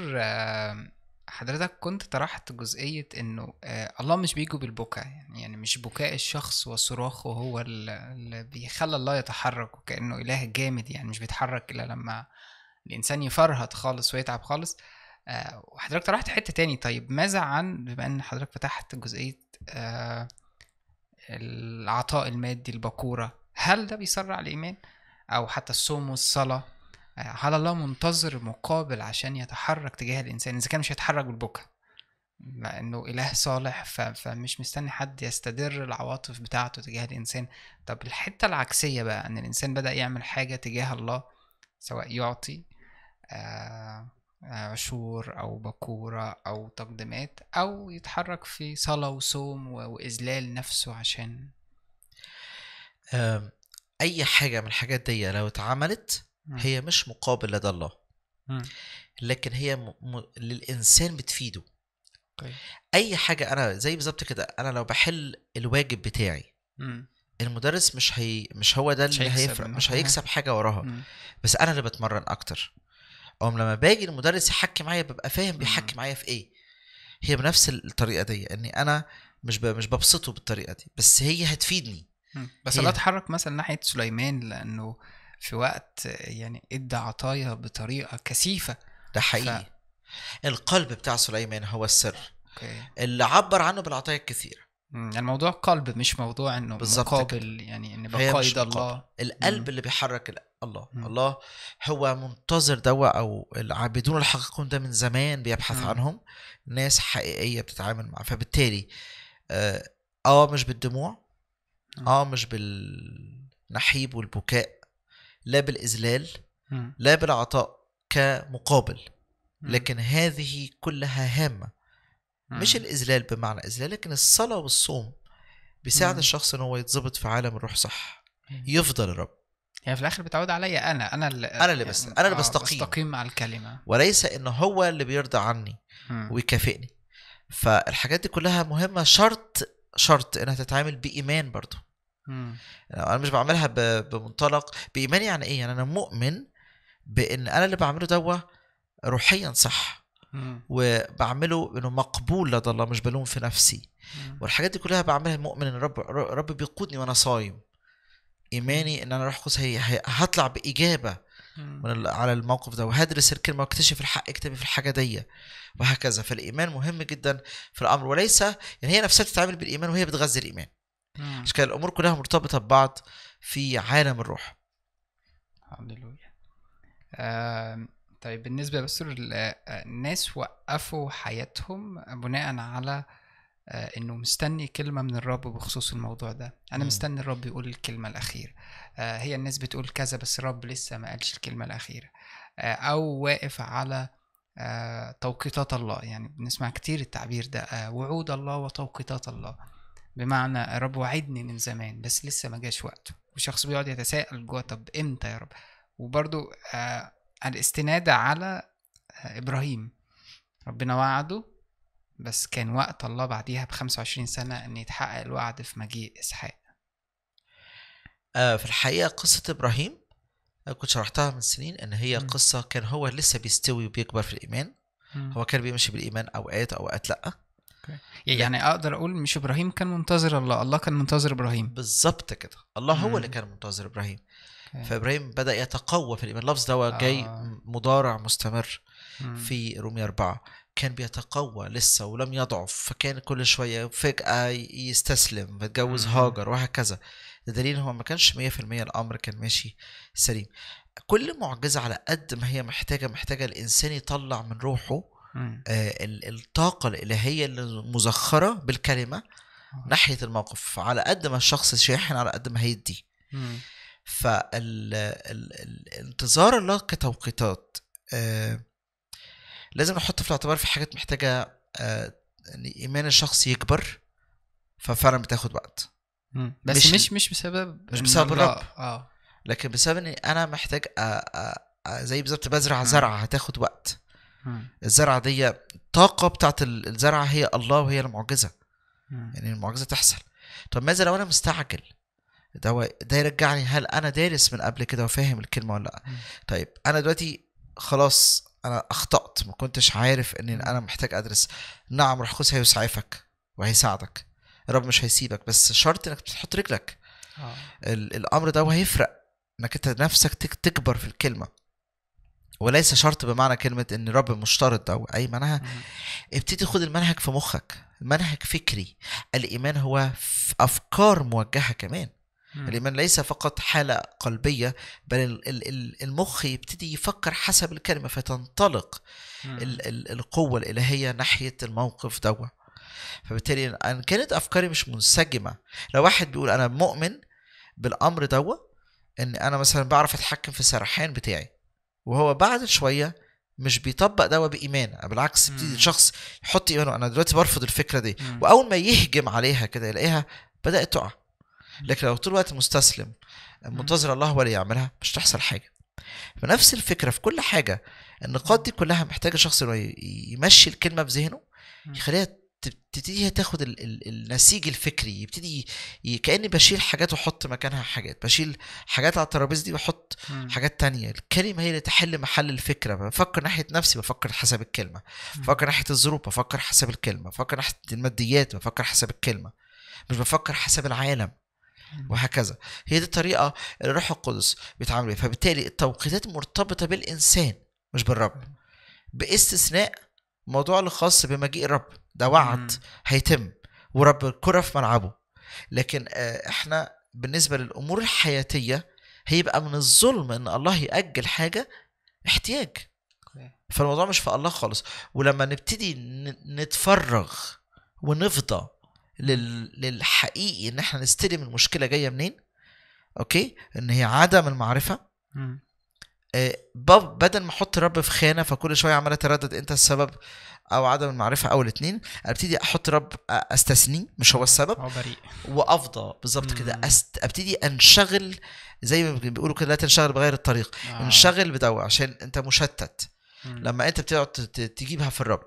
حضرتك كنت طرحت جزئية انه آه، الله مش بيجوا بالبكاء يعني،, يعني مش بكاء الشخص وصراخه هو اللي بيخلى الله يتحرك وكأنه اله جامد يعني مش بيتحرك الا لما الانسان يفرهد خالص ويتعب خالص آه، وحضرتك طرحت حتة تاني طيب ماذا عن بما ان حضرتك فتحت جزئية آه، العطاء المادي البكورة هل ده بيسرع الإيمان أو حتى الصوم والصلاة على الله منتظر مقابل عشان يتحرك تجاه الانسان اذا كان مش هيتحرك بالبكا لانه اله صالح فمش مستني حد يستدر العواطف بتاعته تجاه الانسان طب الحته العكسيه بقى ان الانسان بدا يعمل حاجه تجاه الله سواء يعطي آه، آه، عشور او بكوره او تقديمات او يتحرك في صلاه وصوم واذلال نفسه عشان اي حاجه من الحاجات دي لو اتعملت هي مش مقابل لدى الله لكن هي م... م... للانسان بتفيده طيب. اي حاجه انا زي بالظبط كده انا لو بحل الواجب بتاعي المدرس مش هي مش هو ده اللي هيفرق مش هيكسب حاجه وراها بس انا اللي بتمرن اكتر او لما باجي المدرس يحكي معايا ببقى فاهم بيحكي معايا في ايه هي بنفس الطريقه دي اني انا مش مش ببسطه بالطريقه دي بس هي هتفيدني بس لا اتحرك مثلا ناحيه سليمان لانه في وقت يعني ادى عطايا بطريقه كثيفه ده حقيقي ف... القلب بتاع سليمان هو السر أوكي. اللي عبر عنه بالعطايا الكثيره يعني الموضوع قلب مش موضوع انه بالظبط مقابل يعني ان بقايد الله القلب مم. اللي بيحرك الله مم. الله هو منتظر دواء او العابدون الحقيقيون ده من زمان بيبحث مم. عنهم ناس حقيقيه بتتعامل معاه فبالتالي اه, آه مش بالدموع اه مش بالنحيب والبكاء لا بالاذلال لا بالعطاء كمقابل لكن هذه كلها هامه مش الاذلال بمعنى اذلال لكن الصلاه والصوم بيساعد الشخص ان هو يتظبط في عالم الروح صح يفضل الرب يعني في الاخر بتعود عليا انا انا اللي انا اللي بس انا اللي آه، بستقيم بستقيم مع الكلمه وليس ان هو اللي بيرضى عني ويكافئني فالحاجات دي كلها مهمه شرط شرط انها تتعامل بايمان برضه مم. آه، انا مش بعملها بمنطلق بايماني يعني ايه يعني انا مؤمن بان انا اللي بعمله دوا روحيا صح وبعمله انه مقبول لدى الله مش بلوم في نفسي مم. والحاجات دي كلها بعملها مؤمن ان رب رب بيقودني وانا صايم ايماني ان انا روح هي هطلع باجابه من على الموقف ده وهدرس الكلمه واكتشف الحق اكتبي في الحاجه دي وهكذا فالايمان مهم جدا في الامر وليس يعني هي نفسها بتتعامل بالايمان وهي بتغذي الايمان عشان كده الامور كلها مرتبطه ببعض في عالم الروح هللويا آه طيب بالنسبه بس آه، الناس وقفوا حياتهم بناء على آه انه مستني كلمه من الرب بخصوص الموضوع ده انا مم. مستني الرب يقول الكلمه الاخيره آه هي الناس بتقول كذا بس الرب لسه ما قالش الكلمه الاخيره آه او واقف على آه، توقيتات الله يعني بنسمع كتير التعبير ده آه، وعود الله وتوقيتات الله بمعنى يا رب وعدني من زمان بس لسه ما جاش وقته وشخص بيقعد يتساءل جوه طب امتى يا رب وبرضو آه الاستنادة على آه إبراهيم ربنا وعده بس كان وقت الله بعديها ب 25 سنة أن يتحقق الوعد في مجيء إسحاق آه في الحقيقة قصة إبراهيم آه، كنت شرحتها من سنين ان هي م. قصه كان هو لسه بيستوي وبيكبر في الايمان م. هو كان بيمشي بالايمان اوقات اوقات لا اوكي يعني اقدر اقول مش ابراهيم كان منتظر الله الله كان منتظر ابراهيم بالظبط كده الله هو مم. اللي كان منتظر ابراهيم أوكي. فابراهيم بدا يتقوى في الايمان اللفظ ده آه. جاي مضارع مستمر مم. في رومية أربعة كان بيتقوى لسه ولم يضعف فكان كل شوية فجأة يستسلم بيتجوز هاجر وهكذا دليل هو ما كانش 100% الأمر كان ماشي سليم كل معجزة على قد ما هي محتاجة محتاجة الإنسان يطلع من روحه آه، الطاقة الإلهية المزخرة بالكلمة آه. ناحية الموقف على قد ما الشخص شاحن على قد ما هيدي فالانتظار الله كتوقيتات آه، لازم نحط في الاعتبار في حاجات محتاجة ايمان الشخص يكبر ففعلا بتاخد وقت بس مش مش, مش بسبب مش بسبب الرب اه لكن بسبب ان انا محتاج أ... أ... زي بالظبط بزرع زرعه هتاخد وقت الزرعه دي الطاقه بتاعت الزرعه هي الله وهي المعجزه يعني المعجزه تحصل طب ماذا لو انا مستعجل ده ده يرجعني هل انا دارس من قبل كده وفاهم الكلمه ولا لا طيب انا دلوقتي خلاص انا اخطات ما كنتش عارف ان انا محتاج ادرس نعم روح خذ هيسعفك وهيساعدك الرب مش هيسيبك بس شرط انك تحط رجلك آه. الامر ده وهيفرق انك انت نفسك تكبر في الكلمه وليس شرط بمعنى كلمة إن رب مشترط أو أي معناها ابتدي خد المنهج في مخك منهج فكري الإيمان هو في أفكار موجهة كمان مم. الإيمان ليس فقط حالة قلبية بل المخ يبتدي يفكر حسب الكلمة فتنطلق القوة الإلهية ناحية الموقف دوت فبالتالي أن كانت أفكاري مش منسجمة لو واحد بيقول أنا مؤمن بالأمر دوت إن أنا مثلا بعرف أتحكم في السرحان بتاعي وهو بعد شويه مش بيطبق دوا بايمان بالعكس بيبتدي الشخص يحط ايمانه انا دلوقتي برفض الفكره دي مم. واول ما يهجم عليها كده يلاقيها بدات تقع لكن لو طول الوقت مستسلم منتظر الله هو اللي يعملها مش تحصل حاجه فنفس الفكره في كل حاجه النقاط دي كلها محتاجه شخص يمشي الكلمه في ذهنه يخليها تبتديها تاخد ال ال النسيج الفكري يبتدي ي... كاني بشيل حاجات واحط مكانها حاجات بشيل حاجات على الترابيزه دي واحط حاجات تانية الكلمه هي اللي تحل محل الفكره بفكر ناحيه نفسي بفكر حسب الكلمه بفكر ناحيه الظروف بفكر حسب الكلمه بفكر ناحيه الماديات بفكر حسب الكلمه مش بفكر حسب العالم وهكذا هي دي الطريقه اللي الروح القدس بيتعامل بيها فبالتالي التوقيتات مرتبطه بالانسان مش بالرب باستثناء موضوع الخاص بمجيء الرب ده وعد هيتم ورب الكره في ملعبه لكن آه، احنا بالنسبه للامور الحياتيه هيبقى من الظلم ان الله ياجل حاجه احتياج فالموضوع مش في الله خالص ولما نبتدي نتفرغ ونفضى للحقيقي ان احنا نستلم المشكله جايه منين اوكي ان هي عدم المعرفه بدل ما احط الرب في خانه فكل شويه عمال اتردد انت السبب او عدم المعرفه او الاثنين ابتدي احط رب استثني مش هو السبب هو بريء وافضى بالظبط كده أست... ابتدي انشغل زي ما بيقولوا كده لا تنشغل بغير الطريق آه. انشغل بدو عشان انت مشتت مم. لما انت بتقعد تجيبها في الرب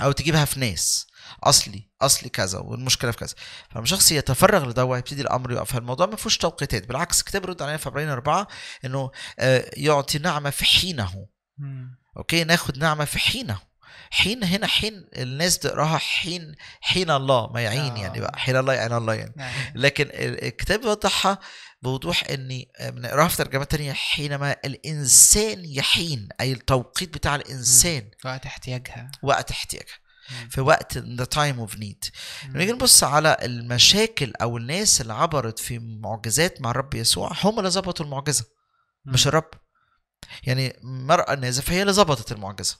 او تجيبها في ناس اصلي اصلي كذا والمشكله في كذا فلما شخص يتفرغ لده ويبتدي الامر يقف الموضوع ما فيهوش توقيتات بالعكس كتاب رد علينا في فبراير أربعة انه آه، يعطي نعمه في حينه اوكي ناخد نعمه في حينه حين هنا حين الناس تقراها حين حين الله ما يعين يعني آه. بقى حين الله يعين الله يعني نعم. لكن الكتاب بيوضحها بوضوح اني آه، بنقراها في ترجمه تانية حينما الانسان يحين اي التوقيت بتاع الانسان وقت احتياجها وقت احتياجها في وقت ذا تايم اوف نيد لما نيجي نبص على المشاكل او الناس اللي عبرت في معجزات مع الرب يسوع هم اللي ظبطوا المعجزه مم. مش الرب يعني المرأة النازفة هي اللي ظبطت المعجزة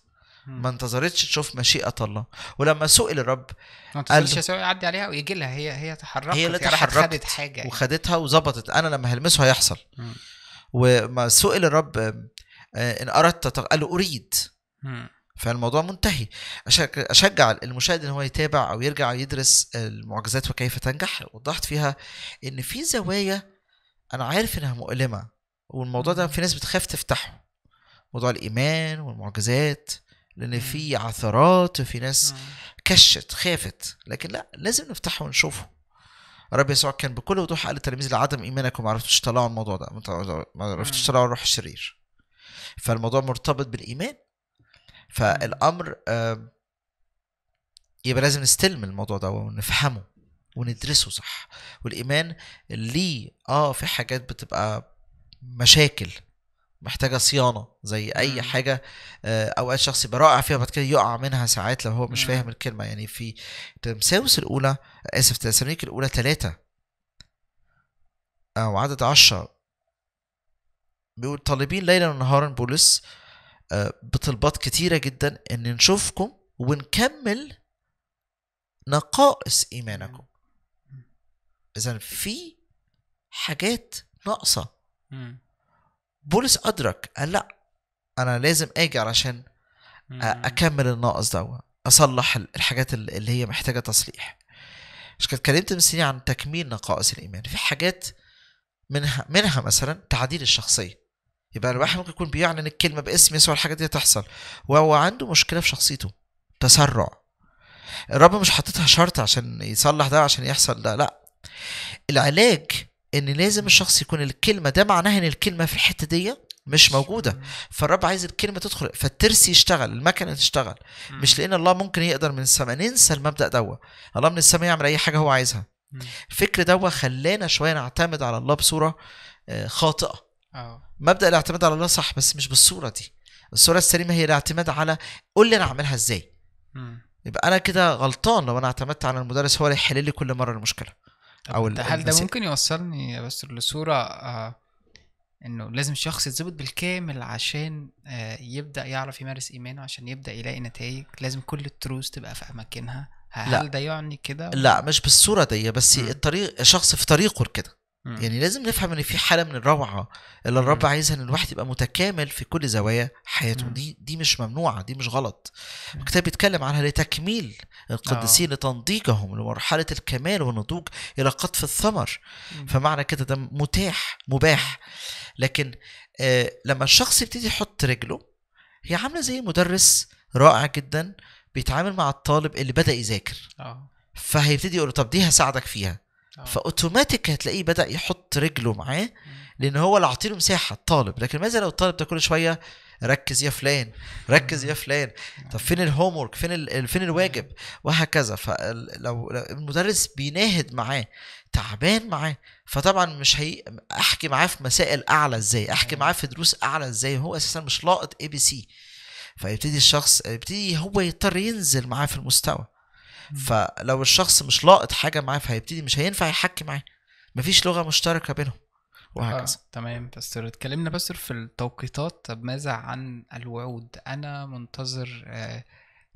ما انتظرتش تشوف مشيئة الله ولما سئل الرب ما انتظرتش يسوع يعدي عليها ويجي لها هي هي تحركت هي اللي يعني تحركت خدت حاجة وخدتها وظبطت انا لما هلمسه هيحصل وما سئل الرب آه، ان اردت قال له اريد مم. فالموضوع منتهي اشجع المشاهد ان هو يتابع او يرجع يدرس المعجزات وكيف تنجح وضحت فيها ان في زوايا انا عارف انها مؤلمه والموضوع ده في ناس بتخاف تفتحه موضوع الايمان والمعجزات لان في عثرات وفي ناس كشت خافت لكن لا لازم نفتحه ونشوفه الرب يسوع كان بكل وضوح قال للتلاميذ لعدم ايمانكم ما عرفتوش تطلعوا الموضوع ده ما عرفتوش تطلعوا الروح الشرير فالموضوع مرتبط بالايمان فالامر يبقى لازم نستلم الموضوع ده ونفهمه وندرسه صح والايمان اللي اه في حاجات بتبقى مشاكل محتاجه صيانه زي اي حاجه آه، اوقات شخص يبقى رائع فيها بعد كده يقع منها ساعات لو هو مش فاهم الكلمه يعني في تمساوس الاولى اسف تسالونيك الاولى ثلاثه او عدد عشرة بيقول طالبين ليلا ونهارا بولس بطلبات كتيرة جدا ان نشوفكم ونكمل نقائص ايمانكم اذا في حاجات ناقصة بولس ادرك قال لا انا لازم اجي علشان اكمل الناقص ده اصلح الحاجات اللي هي محتاجة تصليح مش كنت اتكلمت من سنين عن تكميل نقائص الايمان في حاجات منها منها مثلا تعديل الشخصيه يبقى الواحد ممكن يكون بيعلن الكلمة باسم يسوع الحاجات دي تحصل وهو عنده مشكلة في شخصيته تسرع الرب مش حاططها شرط عشان يصلح ده عشان يحصل ده لا العلاج ان لازم الشخص يكون الكلمة ده معناها ان الكلمة في الحتة دي مش موجودة فالرب عايز الكلمة تدخل فالترس يشتغل المكنة تشتغل مش لأن الله ممكن يقدر من السماء ننسى المبدأ دوا الله من السماء يعمل أي حاجة هو عايزها الفكر دوا خلانا شوية نعتمد على الله بصورة آه، خاطئة آه. مبدا الاعتماد على الله صح بس مش بالصوره دي الصوره السليمه هي الاعتماد على قول لي انا اعملها ازاي يبقى انا كده غلطان لو انا اعتمدت على المدرس هو اللي يحل لي كل مره المشكله او هل ده ممكن يوصلني بس لصوره آه انه لازم الشخص يتظبط بالكامل عشان آه يبدا يعرف يمارس ايمانه عشان يبدا يلاقي نتائج لازم كل التروس تبقى في اماكنها هل لا. ده يعني كده لا مش بالصوره دي بس م. الطريق شخص في طريقه لكده يعني لازم نفهم ان في حاله من الروعه اللي الرب عايزها ان الواحد يبقى متكامل في كل زوايا حياته دي دي مش ممنوعه دي مش غلط الكتاب بيتكلم عنها لتكميل القديسين آه. لتنضيجهم لمرحله الكمال والنضوج الى قطف الثمر فمعنى كده ده متاح مباح لكن آه لما الشخص يبتدي يحط رجله هي عامله زي مدرس رائع جدا بيتعامل مع الطالب اللي بدا يذاكر آه. فهيبتدي يقول له طب دي هساعدك فيها آه. فاوتوماتيك هتلاقيه بدا يحط رجله معاه لان هو اللي عاطيله مساحه الطالب لكن ماذا لو الطالب ده كل شويه ركز يا فلان ركز يا فلان طب فين الهوم ورك فين ال... فين الواجب وهكذا فلو المدرس بيناهد معاه تعبان معاه فطبعا مش هي احكي معاه في مسائل اعلى ازاي احكي معاه في دروس اعلى ازاي هو اساسا مش لاقط اي بي سي فيبتدي الشخص يبتدي هو يضطر ينزل معاه في المستوى فلو الشخص مش لاقط حاجه معاه فهيبتدي مش هينفع يحكي معاه مفيش لغه مشتركه بينهم وهكذا آه، تمام بس اتكلمنا بس في التوقيتات طب ماذا عن الوعود انا منتظر آه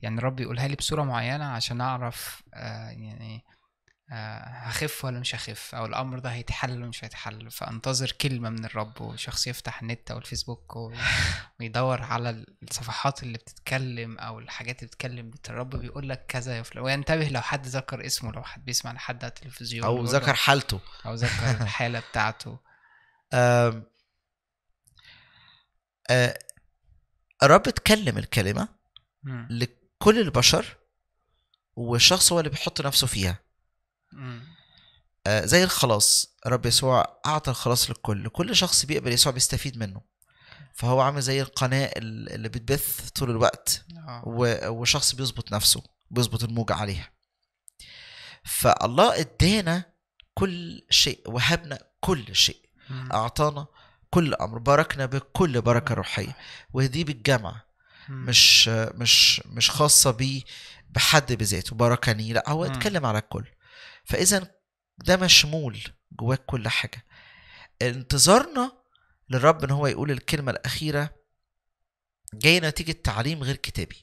يعني ربي يقولها لي بصوره معينه عشان اعرف آه يعني آه، هخف ولا مش هخف او الامر ده هيتحل ولا مش هيتحل فانتظر كلمه من الرب وشخص يفتح النت او الفيسبوك (laughs) ويدور على الصفحات اللي بتتكلم او الحاجات اللي بتتكلم الرب بيقول لك كذا يا فلان وينتبه لو حد ذكر اسمه لو حد بيسمع لحد على التلفزيون او ذكر حالته او ذكر (laughs) الحاله بتاعته آه، الرب اتكلم الكلمه لكل البشر والشخص هو اللي بيحط نفسه فيها آه، زي الخلاص رب يسوع أعطى الخلاص للكل كل شخص بيقبل يسوع بيستفيد منه فهو عامل زي القناة اللي بتبث طول الوقت آه. وشخص بيظبط نفسه بيظبط الموجة عليها فالله ادانا كل شيء وهبنا كل شيء أعطانا كل أمر باركنا بكل بركة روحية ودي بالجمع مش مش مش خاصة بيه بحد بذاته باركني لا هو اتكلم على الكل فاذا ده مشمول جواك كل حاجه انتظارنا للرب ان هو يقول الكلمه الاخيره جاي نتيجه تعليم غير كتابي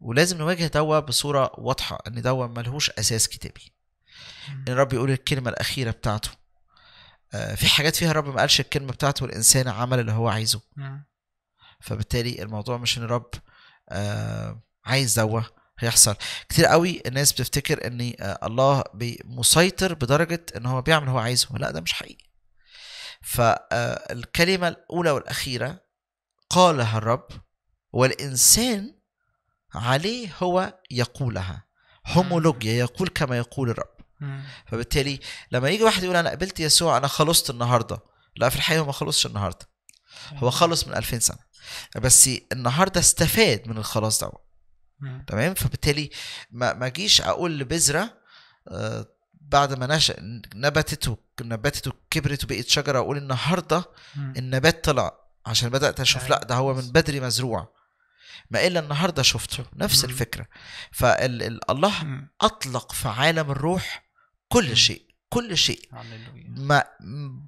ولازم نواجه دوا بصوره واضحه ان دوا ملهوش اساس كتابي ان الرب يقول الكلمه الاخيره بتاعته آه، في حاجات فيها الرب ما قالش الكلمه بتاعته والانسان عمل اللي هو عايزه فبالتالي الموضوع مش ان الرب آه، عايز دوا هيحصل كتير قوي الناس بتفتكر ان آه، الله مسيطر بدرجه ان هو بيعمل هو عايزه لا ده مش حقيقي فالكلمه آه، الاولى والاخيره قالها الرب والانسان عليه هو يقولها هومولوجيا يقول كما يقول الرب فبالتالي لما يجي واحد يقول انا قبلت يسوع انا خلصت النهارده لا في الحقيقه هو ما خلصش النهارده هو خلص من 2000 سنه بس النهارده استفاد من الخلاص دوت تمام فبالتالي ما, ما جيش اقول لبذره آه، بعد ما نشأ نبتت نبتت وكبرت وبقت شجره اقول النهارده النبات طلع عشان بدات اشوف لا أيوة. ده هو من بدري مزروع ما الا النهارده شفته نفس الفكره فالله اطلق في عالم الروح كل شيء كل شيء ما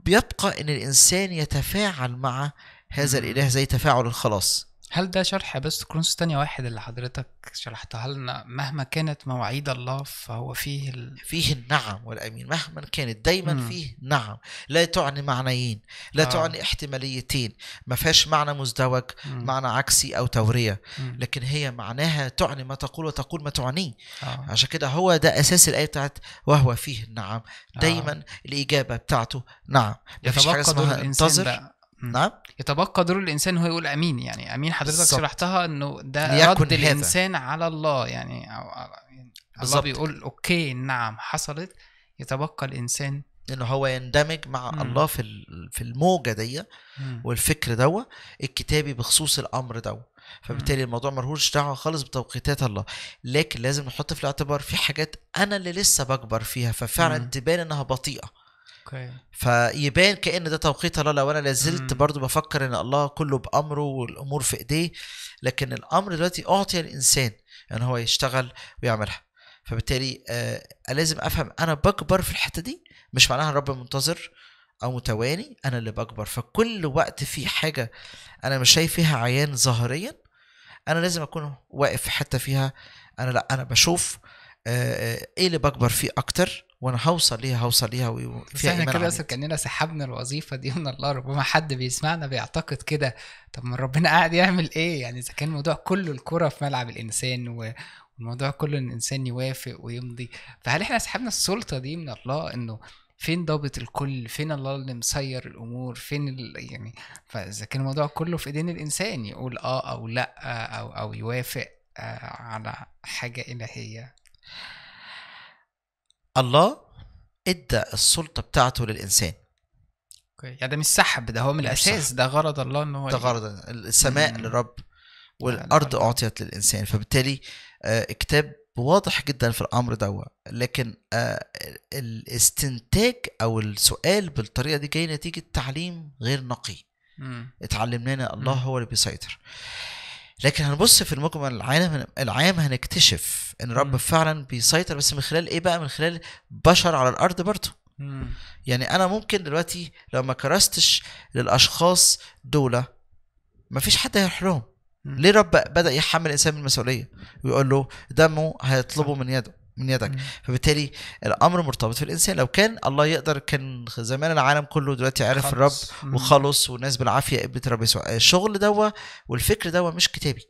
بيبقى ان الانسان يتفاعل مع هذا الاله زي تفاعل الخلاص هل ده شرح بس كرونس ثانية واحد اللي حضرتك شرحتها لنا مهما كانت مواعيد الله فهو فيه ال... فيه النعم والأمين مهما كانت دايما م. فيه نعم لا تعني معنيين لا آه. تعني احتماليتين ما فيهاش معنى مزدوج م. معنى عكسي أو تورية م. لكن هي معناها تعني ما تقول وتقول ما تعنيه آه. عشان كده هو ده أساس الآية بتاعت وهو فيه النعم آه. دايما آه. الإجابة بتاعته نعم ما فيش حاجة اسمها انتظر نعم يتبقى دور الانسان هو يقول امين يعني امين حضرتك بالزبط. شرحتها انه ده رد الانسان على الله يعني, يعني الله بيقول اوكي نعم حصلت يتبقى الانسان ان هو يندمج مع مم. الله في في الموجه دي والفكر دوا الكتابي بخصوص الامر دوا فبالتالي الموضوع ملهوش دعوه خالص بتوقيتات الله لكن لازم نحط في الاعتبار في حاجات انا اللي لسه بكبر فيها ففعلا تبان انها بطيئه اوكي فيبان كان ده توقيت الله لو انا لازلت برضو بفكر ان الله كله بامره والامور في ايديه لكن الامر دلوقتي اعطي الانسان ان هو يشتغل ويعملها فبالتالي آه لازم افهم انا بكبر في الحته دي مش معناها الرب منتظر او متواني انا اللي بكبر فكل وقت في حاجه انا مش شايف فيها عيان ظاهريا انا لازم اكون واقف في حته فيها انا لا انا بشوف آه, آه، ايه اللي بكبر فيه اكتر وانا هوصل ليها هوصل ليها بس احنا كده اصل كاننا سحبنا الوظيفه دي من الله ربما حد بيسمعنا بيعتقد كده طب ما ربنا قاعد يعمل ايه يعني اذا كان الموضوع كله الكره في ملعب الانسان و... والموضوع كله ان الانسان يوافق ويمضي فهل احنا سحبنا السلطه دي من الله انه فين ضابط الكل فين الله اللي مسير الامور فين ال... يعني فاذا كان الموضوع كله في ايدين الانسان يقول اه او لا او او يوافق آه، على حاجه الهيه الله ادى السلطه بتاعته للانسان اوكي يعني ده مش سحب ده هو من الاساس ده غرض الله ان هو ده غرض السماء مم. للرب والارض يعني اعطيت للانسان فبالتالي آه، الكتاب واضح جدا في الامر دوت لكن آه، الاستنتاج او السؤال بالطريقه دي جاي نتيجه تعليم غير نقي اتعلمنا ان الله هو اللي بيسيطر لكن هنبص في المجمل العالم العام هنكتشف ان رب فعلا بيسيطر بس من خلال ايه بقى من خلال بشر على الارض برضه يعني انا ممكن دلوقتي لو ما كرستش للاشخاص ما فيش حد هيروح لهم ليه رب بدا يحمل الانسان بالمسؤوليه ويقول له دمه هيطلبه من يده من يدك مم. فبالتالي الامر مرتبط في الانسان لو كان الله يقدر كان زمان العالم كله دلوقتي عارف الرب وخلص والناس بالعافيه قبلت الرب يسوع الشغل دوا والفكر دوا مش كتابي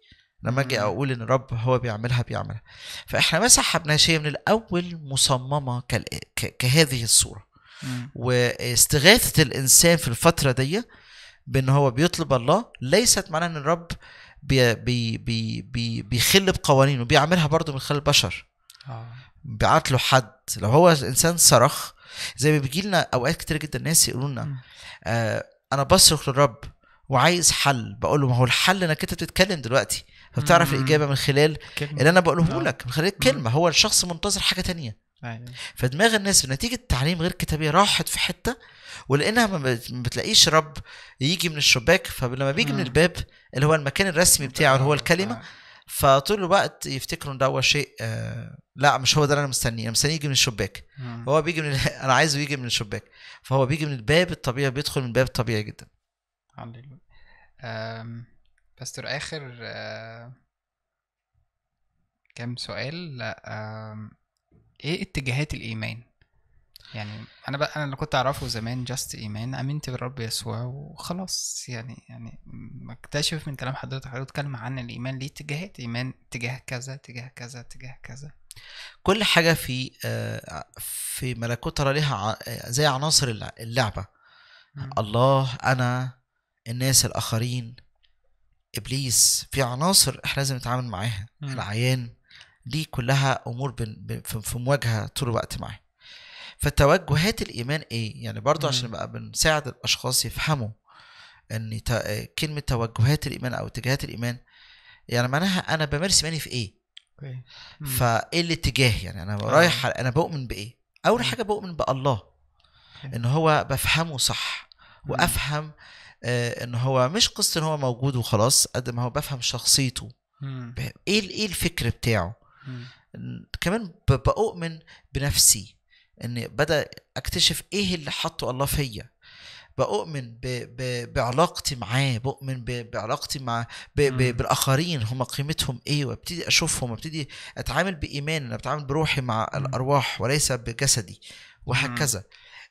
لما اجي اقول ان الرب هو بيعملها بيعملها فاحنا ما سحبناش هي من الاول مصممه كهذه الصوره واستغاثه الانسان في الفتره دي بان هو بيطلب الله ليست معناها ان الرب بي بي بي بيخل بقوانينه بيعملها برضه من خلال البشر آه. بعت له حد لو هو انسان صرخ زي ما بيجي لنا اوقات كتير جدا ناس يقولوا لنا آه انا بصرخ للرب وعايز حل بقول له ما هو الحل انك انت بتتكلم دلوقتي فبتعرف الاجابه من خلال كلمة. اللي انا بقوله آه. لك من خلال الكلمه هو الشخص منتظر حاجه تانية أيوة. فدماغ الناس نتيجة تعليم غير كتابيه راحت في حته ولانها ما بتلاقيش رب يجي من الشباك فلما بيجي من الباب اللي هو المكان الرسمي بتاعه اللي هو الكلمه آه. فطول الوقت يفتكروا ان ده هو شيء آه لا مش هو ده اللي انا مستنيه انا مستنيه يجي من الشباك هو بيجي من (laughs) انا عايزه يجي من الشباك فهو بيجي من الباب الطبيعي بيدخل من الباب الطبيعي جدا باستور اخر آه، كام سؤال لا ايه اتجاهات الايمان يعني انا بقى انا اللي كنت اعرفه زمان جاست ايمان امنت بالرب يسوع وخلاص يعني يعني اكتشف من كلام حضرتك حضرتك اتكلم عن الايمان ليه اتجاهات ايمان تجاه كذا تجاه كذا تجاه كذا كل حاجه في آه، في ملكوت ترى ليها زي عناصر اللعبه الله انا الناس الاخرين ابليس في عناصر احنا لازم نتعامل معاها العيان دي كلها امور في مواجهه طول الوقت معاها فتوجهات الايمان ايه يعني برضو عشان بقى بنساعد الاشخاص يفهموا ان كلمه توجهات الايمان او اتجاهات الايمان يعني معناها انا بمارس ايماني في ايه فايه الاتجاه يعني انا آه. رايح انا بؤمن بايه اول حاجه بؤمن بالله ان هو بفهمه صح وافهم آه، ان هو مش قصه ان هو موجود وخلاص قد ما هو بفهم شخصيته ايه ايه الفكر بتاعه كمان بؤمن بنفسي اني بدا اكتشف ايه اللي حطه الله فيا بؤمن ب... ب... بعلاقتي معاه بؤمن ب... بعلاقتي مع ب... ب... بالاخرين هم قيمتهم ايه وابتدي اشوفهم ابتدي اتعامل بايمان انا بتعامل بروحي مع الارواح وليس بجسدي وهكذا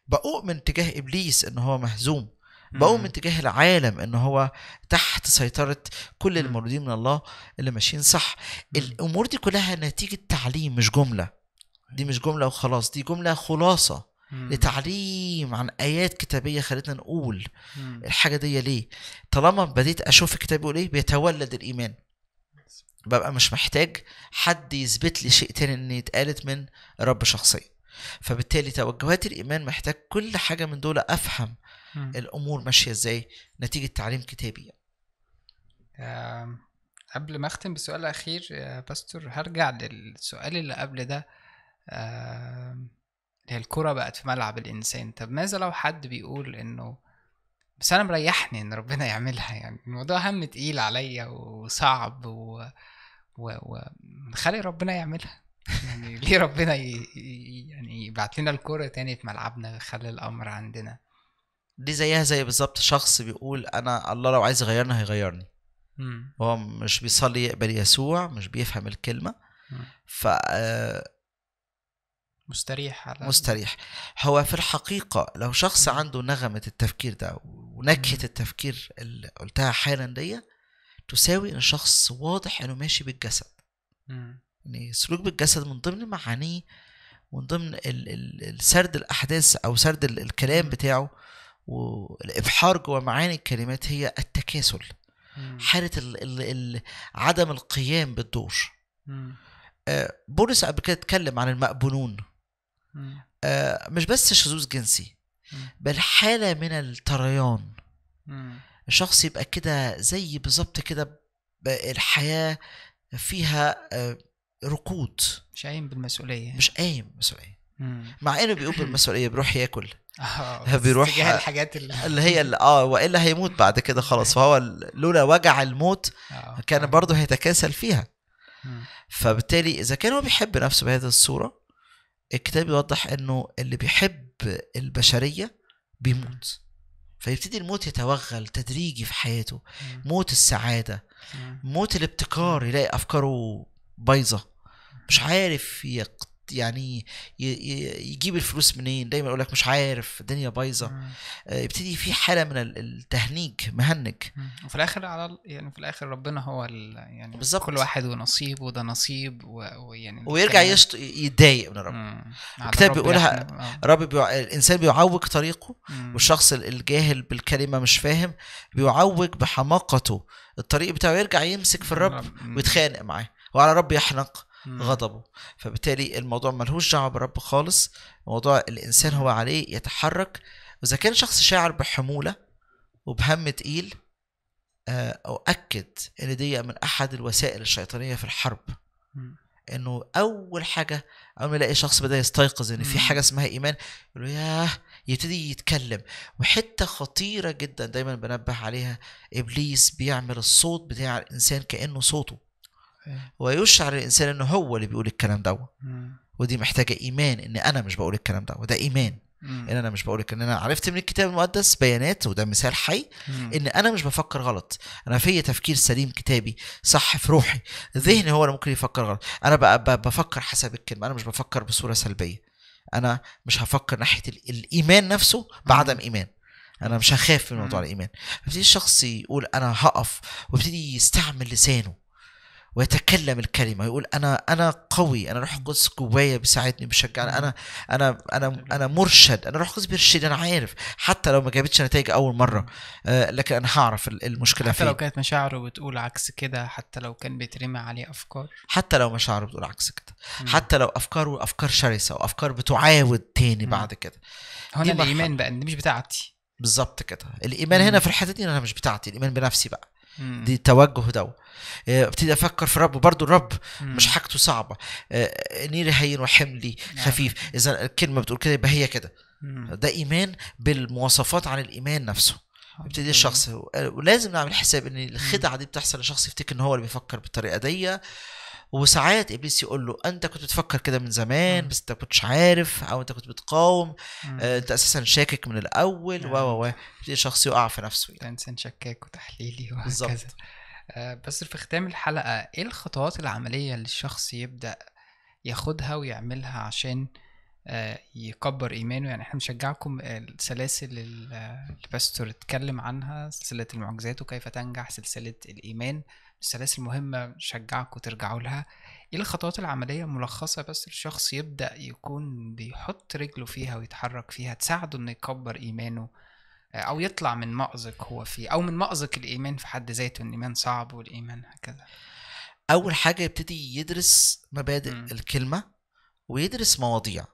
بؤمن تجاه ابليس ان هو مهزوم بؤمن تجاه العالم ان هو تحت سيطره كل المولودين من الله اللي ماشيين صح الامور دي كلها نتيجه تعليم مش جمله دي مش جملة وخلاص دي جملة خلاصة لتعليم عن ايات كتابيه خلتنا نقول الحاجه دي ليه طالما بديت اشوف الكتاب بيقول ايه بيتولد الايمان ببقى مش محتاج حد يثبت لي شيء تاني ان يتقالت من رب شخصي فبالتالي توجهات الايمان محتاج كل حاجه من دول افهم الامور ماشيه ازاي نتيجه تعليم كتابي قبل ما اختم بسؤال اخير يا باستور هرجع للسؤال اللي قبل ده هي الكرة بقت في ملعب الإنسان طب ماذا لو حد بيقول إنه بس أنا مريحني إن ربنا (laughs) يعملها يعني الموضوع هم تقيل عليا وصعب و... و... و... خلي ربنا يعملها يعني (laughs) ليه ربنا ي... يعني يبعت لنا الكرة تاني في ملعبنا خلي الأمر عندنا دي زيها زي بالظبط شخص بيقول أنا الله لو عايز يغيرني هيغيرني هو مش بيصلي يقبل يسوع مش بيفهم الكلمة ف آه، مستريح على مستريح هو في الحقيقة لو شخص عنده نغمة التفكير ده ونكهة التفكير اللي قلتها حالا دي تساوي ان شخص واضح انه ماشي بالجسد يعني سلوك بالجسد من ضمن معانيه من ضمن سرد الاحداث او سرد الكلام بتاعه والابحار جوه معاني الكلمات هي التكاسل حاله ال ال ال عدم القيام بالدور آه بولس قبل كده اتكلم عن المأبونون آه، مش بس شذوذ جنسي بل حالة من التريان الشخص يبقى كده زي بالظبط كده الحياة فيها آه، ركود مش قايم بالمسؤولية مش قايم بالمسؤولية مع انه بيقوم بالمسؤولية بيروح ياكل اه (laughs) بيروح الحاجات اللي, اللي هي اللي اه والا هيموت بعد كده خلاص فهو لولا وجع الموت آه، كان برضه هيتكاسل فيها فبالتالي اذا كان هو بيحب نفسه بهذه الصوره الكتاب يوضح انه اللي بيحب البشريه بيموت فيبتدي الموت يتوغل تدريجي في حياته موت السعاده موت الابتكار يلاقي افكاره بايظه مش عارف يعني يجيب الفلوس منين دايما يقول لك مش عارف الدنيا بايظه آه، يبتدي في حاله من التهنيج مهنج وفي الاخر على يعني في الاخر ربنا هو يعني بالزبط. كل واحد ونصيب وده نصيب ويعني ويرجع يشت... يتضايق من ربنا الكتاب بيقولها آه. رب بيع... الانسان بيعوج طريقه مم. والشخص الجاهل بالكلمه مش فاهم بيعوج بحماقته الطريق بتاعه يرجع يمسك في الرب ويتخانق معاه وعلى رب يحنق غضبه فبالتالي الموضوع ملهوش دعوه برب خالص موضوع الانسان هو عليه يتحرك واذا كان شخص شاعر بحموله وبهم تقيل آه، أؤكد إن دي من أحد الوسائل الشيطانية في الحرب إنه أول حاجة أول ما يلاقي شخص بدأ يستيقظ إن في حاجة اسمها إيمان يقول ياه يبتدي يتكلم وحتة خطيرة جدا دايما بنبه عليها إبليس بيعمل الصوت بتاع الإنسان كأنه صوته إيه. ويشعر الانسان انه هو اللي بيقول الكلام ده ودي محتاجه ايمان ان انا مش بقول الكلام ده وده ايمان ان انا مش بقول ان انا عرفت من الكتاب المقدس بيانات وده مثال حي ان انا مش بفكر غلط انا في تفكير سليم كتابي صح في روحي ذهني هو اللي ممكن يفكر غلط انا بقى بفكر حسب الكلمه انا مش بفكر بصوره سلبيه انا مش هفكر ناحيه الايمان نفسه بعدم ايمان انا مش هخاف من موضوع الايمان فبتدي الشخص يقول انا هقف ويبتدي يستعمل لسانه ويتكلم الكلمه يقول انا انا قوي انا روح القدس جوايا بيساعدني بيشجعني انا انا انا انا مرشد انا روح القدس بيرشد انا عارف حتى لو ما جابتش نتائج اول مره آه، لكن انا هعرف المشكله حتى فين لو كانت مشاعره بتقول عكس كده حتى لو كان بيترمي عليه افكار حتى لو مشاعره بتقول عكس كده حتى لو افكاره افكار شرسه وافكار بتعاود تاني بعد كده هنا الايمان بقى ان مش بتاعتي بالظبط كده الايمان هنا في الحته دي انا مش بتاعتي الايمان بنفسي بقى دي التوجه ده آه، ابتدي افكر في رب برضو الرب مش حاجته صعبه آه، نيري هين وحملي نعم. خفيف اذا الكلمه بتقول كده يبقى هي كده ده ايمان بالمواصفات عن الايمان نفسه ابتدي الشخص ولازم آه، نعمل حساب ان الخدعه دي بتحصل لشخص يفتكر ان هو اللي بيفكر بالطريقه دي وساعات ابليس يقول له انت كنت بتفكر كده من زمان بس انت كنتش عارف او انت كنت بتقاوم آه، انت اساسا شاكك من الاول و و و شخص يقع في نفسه يعني. انسان شكاك وتحليلي (laughs) وهكذا بالظبط آه، بس في ختام الحلقه ايه الخطوات العمليه اللي الشخص يبدا ياخدها ويعملها عشان آه، يكبر ايمانه يعني احنا بنشجعكم السلاسل اللي اتكلم عنها سلسله المعجزات وكيف تنجح سلسله الايمان سلاسل مهمة شجعك ترجعوا لها ايه الخطوات العملية ملخصة بس الشخص يبدأ يكون بيحط رجله فيها ويتحرك فيها تساعده انه يكبر ايمانه آه، او يطلع من مأزق هو فيه او من مأزق الايمان في حد ذاته الايمان صعب والايمان هكذا اول حاجة يبتدي يدرس مبادئ م. الكلمة ويدرس مواضيع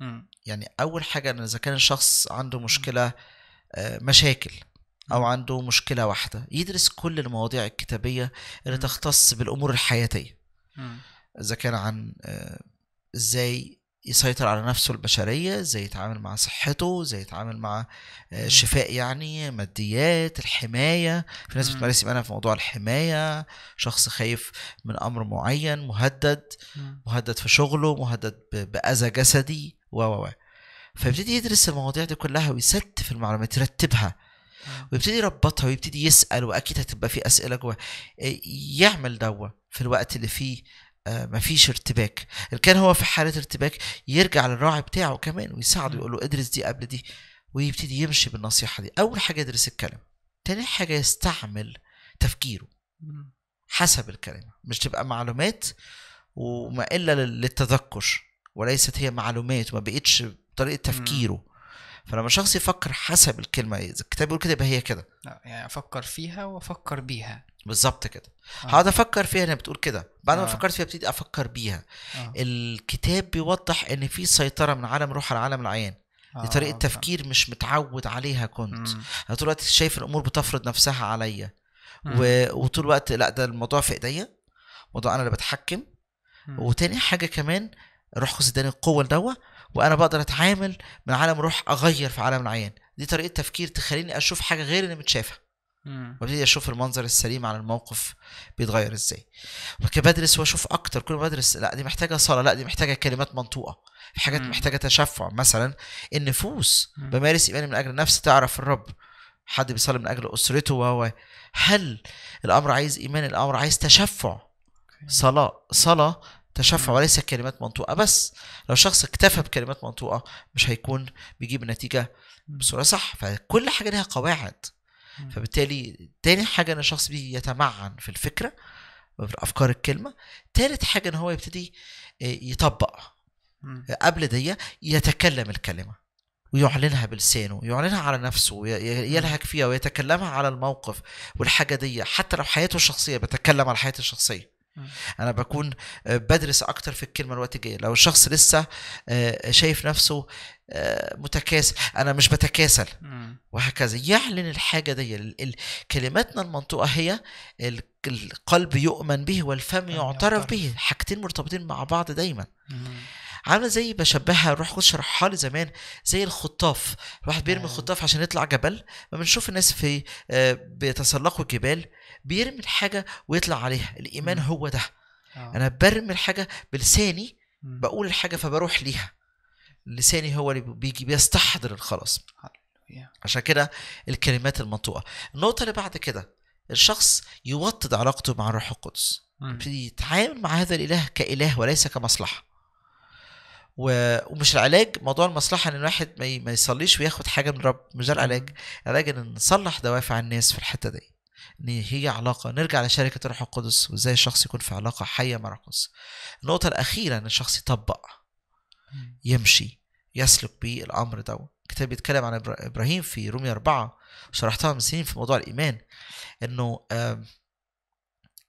م. يعني اول حاجة اذا كان الشخص عنده مشكلة آه، مشاكل أو عنده مشكلة واحدة يدرس كل المواضيع الكتابية اللي تختص بالأمور الحياتية إذا كان عن آه، إزاي يسيطر على نفسه البشرية ازاي يتعامل مع صحته ازاي يتعامل مع آه، شفاء يعني ماديات الحماية في ناس بتمارس أنا في موضوع الحماية شخص خايف من أمر معين مهدد مهدد في شغله مهدد بأذى جسدي و و فيبتدي يدرس المواضيع دي كلها ويستف المعلومات يرتبها ويبتدي يربطها ويبتدي يسال واكيد هتبقى في اسئله جوه آه، يعمل دوا في الوقت اللي فيه آه، مفيش ارتباك اللي كان هو في حاله ارتباك يرجع للراعي بتاعه كمان ويساعده يقول له ادرس دي قبل دي ويبتدي يمشي بالنصيحه دي اول حاجه يدرس الكلام تاني حاجه يستعمل تفكيره حسب الكلمه مش تبقى معلومات وما الا للتذكر وليست هي معلومات وما بقتش طريقه تفكيره فلما شخص يفكر حسب الكلمه اذا الكتاب بيقول كده يبقى هي كده يعني افكر فيها وافكر بيها بالظبط كده آه. هقعد افكر فيها انا بتقول كده بعد ما آه. فكرت فيها ابتدي افكر بيها آه. الكتاب بيوضح ان في سيطره من عالم روح على عالم العين آه، دي طريقة آه. تفكير مش متعود عليها كنت انا طول الوقت شايف الامور بتفرض نفسها عليا و... وطول الوقت لا ده الموضوع في ايديا الموضوع انا اللي بتحكم مم. وتاني حاجه كمان روح قدس اداني القوه لدوا وانا بقدر اتعامل من عالم روح اغير في عالم العيان دي طريقه تفكير تخليني اشوف حاجه غير اللي متشافه وابتدي اشوف المنظر السليم على الموقف بيتغير ازاي وكده بدرس واشوف اكتر كل ما بدرس لا دي محتاجه صلاه لا دي محتاجه كلمات منطوقه في حاجات مم. محتاجه تشفع مثلا النفوس مم. بمارس ايماني من اجل نفسي تعرف الرب حد بيصلي من اجل اسرته وهو هل الامر عايز ايمان الامر عايز تشفع صلاه صلاه تشفع وليس كلمات منطوقه بس لو شخص اكتفى بكلمات منطوقه مش هيكون بيجيب نتيجه بصوره صح فكل حاجه ليها قواعد فبالتالي تاني حاجه ان الشخص بيتمعن في الفكره افكار الكلمه تالت حاجه ان هو يبتدي آه، يطبق قبل دي يتكلم الكلمه ويعلنها بلسانه يعلنها على نفسه يلهج فيها ويتكلمها على الموقف والحاجة دي حتى لو حياته الشخصية بتكلم على حياته الشخصية انا بكون آه، بدرس اكتر في الكلمه الوقت الجاي لو الشخص لسه آه، شايف نفسه آه، متكاسل انا مش بتكاسل وهكذا يعلن الحاجه دي كلماتنا المنطوقه هي القلب يؤمن به والفم يعترف به حاجتين مرتبطين مع بعض دايما عامله زي بشبهها روح كنت شرحها لي زمان زي الخطاف الواحد بيرمي الخطاف آه. عشان يطلع جبل ما بنشوف الناس في آه، بيتسلقوا الجبال بيرمي الحاجه ويطلع عليها الايمان هو ده آه. انا برمي الحاجه بلساني بقول الحاجه فبروح ليها لساني هو اللي بيجي بيستحضر الخلاص عشان كده الكلمات المنطوقه النقطه اللي بعد كده الشخص يوطد علاقته مع الروح القدس يبتدي يتعامل مع هذا الاله كاله وليس كمصلحه ومش العلاج موضوع المصلحة ان الواحد ما يصليش وياخد حاجة من رب مش ده العلاج العلاج ان نصلح دوافع الناس في الحتة دي ان هي علاقة نرجع لشركة الروح القدس وازاي الشخص يكون في علاقة حية مع القدس النقطة الأخيرة ان الشخص يطبق يمشي يسلك بيه الأمر دوت الكتاب بيتكلم عن إبراهيم في رومية أربعة شرحتها من سنين في موضوع الإيمان انه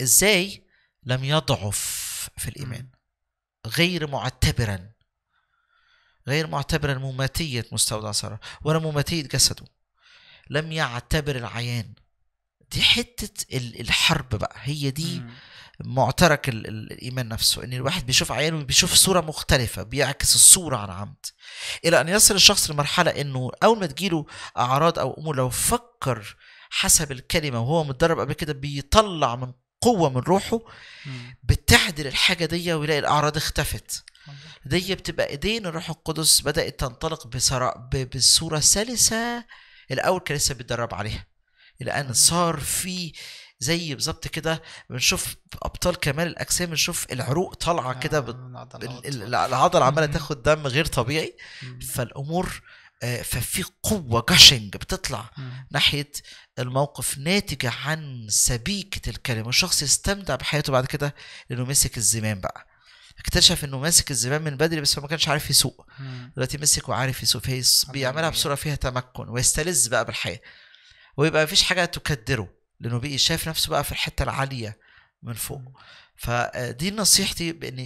ازاي لم يضعف في الإيمان غير معتبرا غير معتبرا مماتية مستودع سارة ولا مماتية جسده لم يعتبر العيان دي حتة الحرب بقى هي دي معترك الايمان نفسه ان الواحد بيشوف عيانه بيشوف صوره مختلفه بيعكس الصوره عن عمد الى ان يصل الشخص لمرحله انه اول ما تجيله اعراض او امور لو فكر حسب الكلمه وهو متدرب قبل كده بيطلع من قوه من روحه بتعدل الحاجه دي ويلاقي الاعراض اختفت دي بتبقى ايدين الروح القدس بدات تنطلق بسرع بصوره سلسه الاول كان لسه بيتدرب عليها الان صار في زي بالظبط كده بنشوف ابطال كمال الاجسام بنشوف العروق طالعه كده العضله عماله (laughs) تاخد دم غير طبيعي فالامور آه، ففي قوة جاشنج بتطلع ناحية الموقف ناتجة عن سبيكة الكلمة الشخص يستمتع بحياته بعد كده لأنه مسك الزمام بقى اكتشف انه ماسك الزمان من بدري بس هو ما كانش عارف يسوق دلوقتي مسك وعارف يسوق فهي بيعملها بصوره فيها تمكن ويستلذ بقى بالحياه ويبقى مفيش حاجه تكدره لانه بقي شايف نفسه بقى في الحته العاليه من فوق فدي نصيحتي بان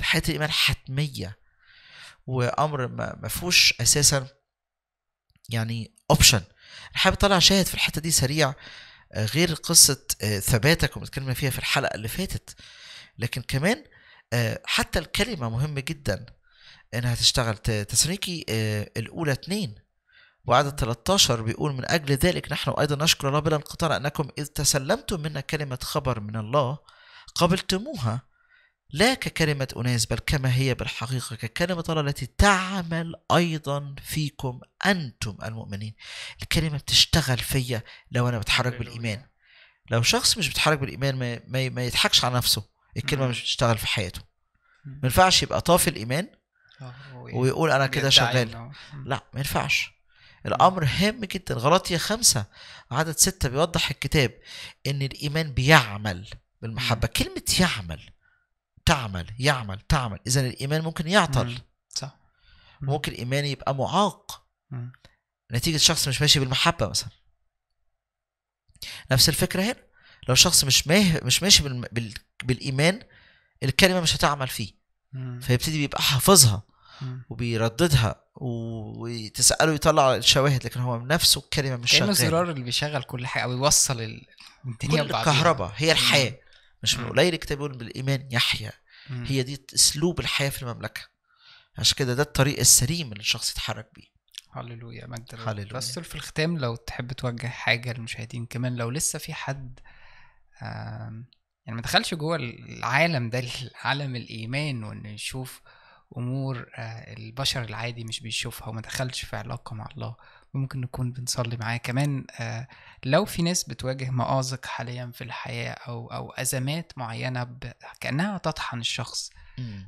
حياه الايمان حتميه وامر ما فيهوش اساسا يعني اوبشن حابب اطلع شاهد في الحته دي سريع آه، غير قصه آه، ثباتك ومتكلمة فيها في الحلقه اللي فاتت لكن كمان آه، حتى الكلمة مهمة جدا انها تشتغل تسالونيكي آه، الاولى اثنين وعدد 13 بيقول من أجل ذلك نحن أيضا نشكر الله بلا انقطاع أنكم إذ تسلمتم منا كلمة خبر من الله قبلتموها لا ككلمة أناس بل كما هي بالحقيقة ككلمة الله التي تعمل أيضا فيكم أنتم المؤمنين الكلمة بتشتغل فيا لو أنا بتحرك بالإيمان لو شخص مش بيتحرك بالإيمان ما, ما يضحكش على نفسه الكلمه مش بتشتغل في حياته ما ينفعش يبقى طافي الايمان آه، ويقول انا كده شغال لا ما ينفعش الامر هام جدا غلطية خمسة عدد ستة بيوضح الكتاب ان الايمان بيعمل بالمحبة كلمة يعمل تعمل يعمل تعمل اذا الايمان ممكن يعطل صح ممكن الايمان يبقى معاق نتيجة شخص مش ماشي بالمحبة مثلا نفس الفكرة هنا لو شخص مش ماه مش ماشي بال... بال... بالايمان الكلمه مش هتعمل فيه مم. فيبتدي بيبقى حافظها وبيرددها وتساله يطلع الشواهد لكن هو نفسه الكلمه مش شغاله الزرار اللي بيشغل كل حاجه او يوصل الدنيا كل الكهرباء هي الحياه مش من قليل الكتاب بالايمان يحيا هي دي اسلوب الحياه في المملكه عشان كده ده الطريق السليم اللي الشخص يتحرك بيه هللويا مجد هللويا بس في الختام لو تحب توجه حاجه للمشاهدين كمان لو لسه في حد يعني ما دخلش جوه العالم ده عالم الايمان وان يشوف امور آه، البشر العادي مش بيشوفها وما دخلش في علاقه مع الله ممكن نكون بنصلي معاه كمان آه، لو في ناس بتواجه مآزق حاليا في الحياه او او ازمات معينه كانها تطحن الشخص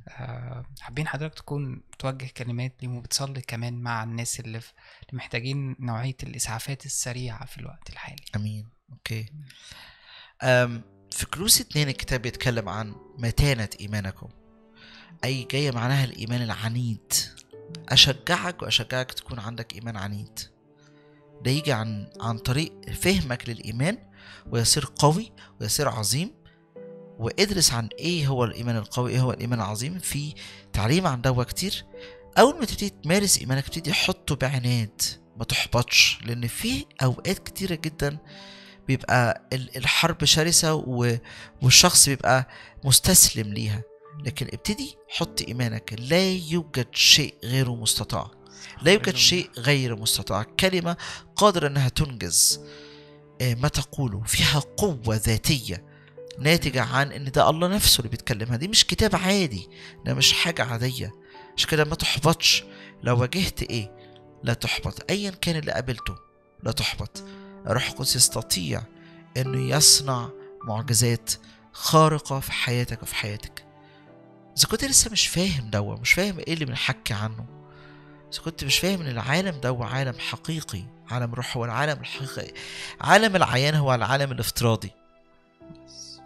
آه، حابين حضرتك تكون توجه كلمات ليهم وبتصلي كمان مع الناس اللي, في اللي محتاجين نوعيه الاسعافات السريعه في الوقت الحالي امين اوكي في كلوس اتنين الكتاب بيتكلم عن متانة إيمانكم أي جاية معناها الإيمان العنيد أشجعك وأشجعك تكون عندك إيمان عنيد ده يجي عن عن طريق فهمك للإيمان ويصير قوي ويصير عظيم وادرس عن ايه هو الايمان القوي ايه هو الايمان العظيم في تعليم عن دوا كتير اول ما تبتدي تمارس ايمانك تبتدي حطه بعناد ما تحبطش لان في اوقات كتيره جدا بيبقى الحرب شرسة والشخص بيبقى مستسلم ليها لكن ابتدي حط إيمانك لا يوجد شيء غير مستطاع لا يوجد شيء غير مستطاع كلمة قادرة أنها تنجز آه، ما تقوله فيها قوة ذاتية ناتجة عن ان ده الله نفسه اللي بيتكلمها دي مش كتاب عادي ده مش حاجة عادية عشان كده ما تحبطش لو واجهت ايه لا تحبط ايا كان اللي قابلته لا تحبط الروح القدس يستطيع انه يصنع معجزات خارقه في حياتك وفي حياتك اذا كنت لسه مش فاهم دوا مش فاهم ايه اللي بنحكي عنه اذا كنت مش فاهم ان العالم دوا عالم حقيقي عالم روح هو العالم الحقيقي عالم العيان هو العالم الافتراضي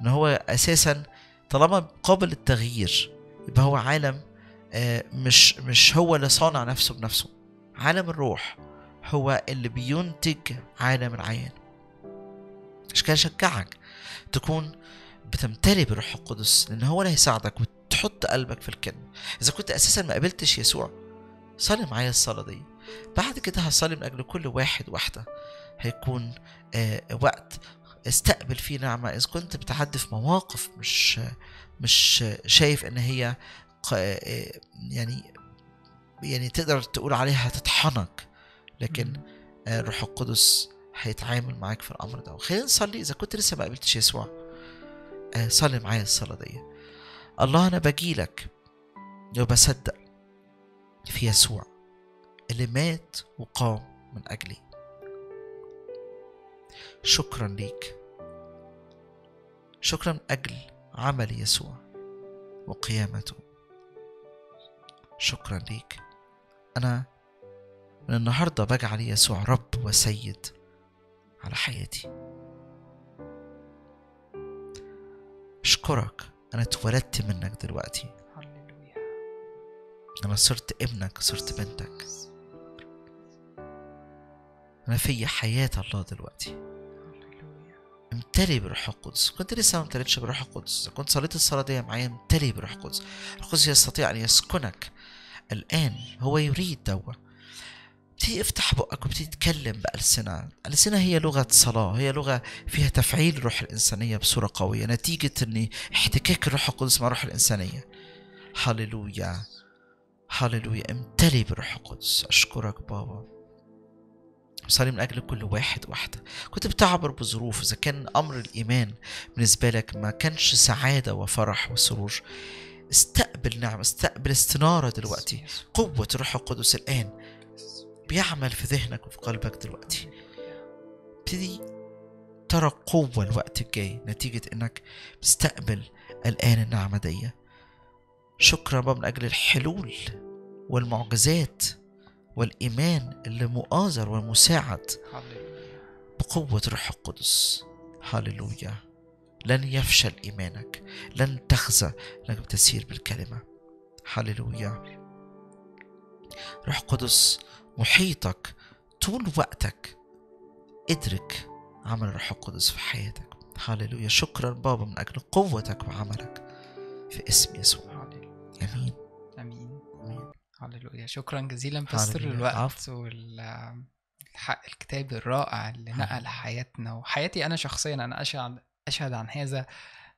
ان هو اساسا طالما قابل للتغيير يبقى هو عالم آه، مش مش هو اللي صانع نفسه بنفسه عالم الروح هو اللي بينتج عالم العيان عشان كده شجعك تكون بتمتلي بالروح القدس لان هو اللي هيساعدك وتحط قلبك في الكلمه اذا كنت اساسا ما قابلتش يسوع صلي معايا الصلاه دي بعد كده هصلي من اجل كل واحد واحده هيكون آه وقت استقبل فيه نعمه اذا كنت بتعدي في مواقف مش مش شايف ان هي آه، يعني يعني تقدر تقول عليها تطحنك لكن آه، الروح القدس هيتعامل معاك في الامر ده خلينا نصلي اذا كنت لسه ما قابلتش يسوع آه، صلي معايا الصلاه دي الله انا بجيلك وبصدق في يسوع اللي مات وقام من اجلي شكرا ليك شكرا من اجل عمل يسوع وقيامته شكرا ليك انا من النهاردة بجعل يسوع رب وسيد على حياتي أشكرك أنا اتولدت منك دلوقتي أنا صرت ابنك صرت بنتك أنا في حياة الله دلوقتي امتلي بالروح القدس كنت لسه ما امتليتش بالروح القدس كنت صليت الصلاة دي معايا امتلي بالروح القدس القدس يستطيع أن يسكنك الآن هو يريد دوّا بتي افتح بقك وبتي تتكلم بألسنة الألسنة هي لغة صلاة هي لغة فيها تفعيل الروح الإنسانية بصورة قوية نتيجة أن احتكاك الروح القدس مع الروح الإنسانية هللويا هللويا امتلي بالروح القدس أشكرك بابا صلي من أجل كل واحد واحدة كنت بتعبر بظروف إذا كان أمر الإيمان بالنسبة لك ما كانش سعادة وفرح وسرور استقبل نعمة استقبل استنارة دلوقتي قوة الروح القدس الآن بيعمل في ذهنك وفي قلبك دلوقتي ابتدي ترى قوة الوقت الجاي نتيجة انك مستقبل الآن النعمة دي شكرا رب من أجل الحلول والمعجزات والإيمان اللي مؤازر ومساعد بقوة روح القدس هللويا لن يفشل إيمانك لن تخزى لك بتسير بالكلمة هللويا روح قدس محيطك طول وقتك ادرك عمل الروح القدس في حياتك هللويا شكرا بابا من اجل قوتك وعملك في اسم يسوع امين امين امين هللويا شكرا جزيلا باستر وال الحق الكتاب الرائع اللي نقل حياتنا وحياتي انا شخصيا انا اشهد اشهد عن هذا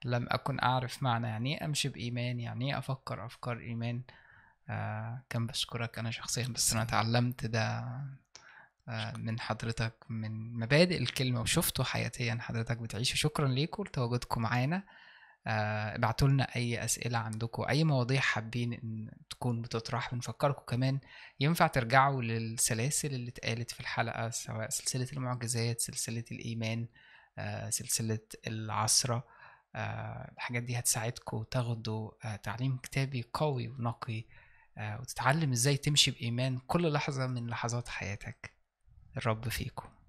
لم اكن اعرف معنى يعني ايه امشي بايمان يعني ايه افكر افكار ايمان كان بشكرك أنا شخصيا بس أنا اتعلمت ده آه، من حضرتك من مبادئ الكلمة وشفته حياتيا حضرتك بتعيشه شكرا ليكم لتواجدكم معانا آه، ابعتوا لنا اي اسئله عندكم اي مواضيع حابين ان تكون بتطرح بنفكركم كمان ينفع ترجعوا للسلاسل اللي اتقالت في الحلقه سواء سلسله المعجزات سلسله الايمان آه، سلسله العصره الحاجات دي هتساعدكم تاخدوا تعليم كتابي قوي ونقي آه، وتتعلم ازاي تمشي بإيمان كل لحظة من لحظات حياتك الرب فيكم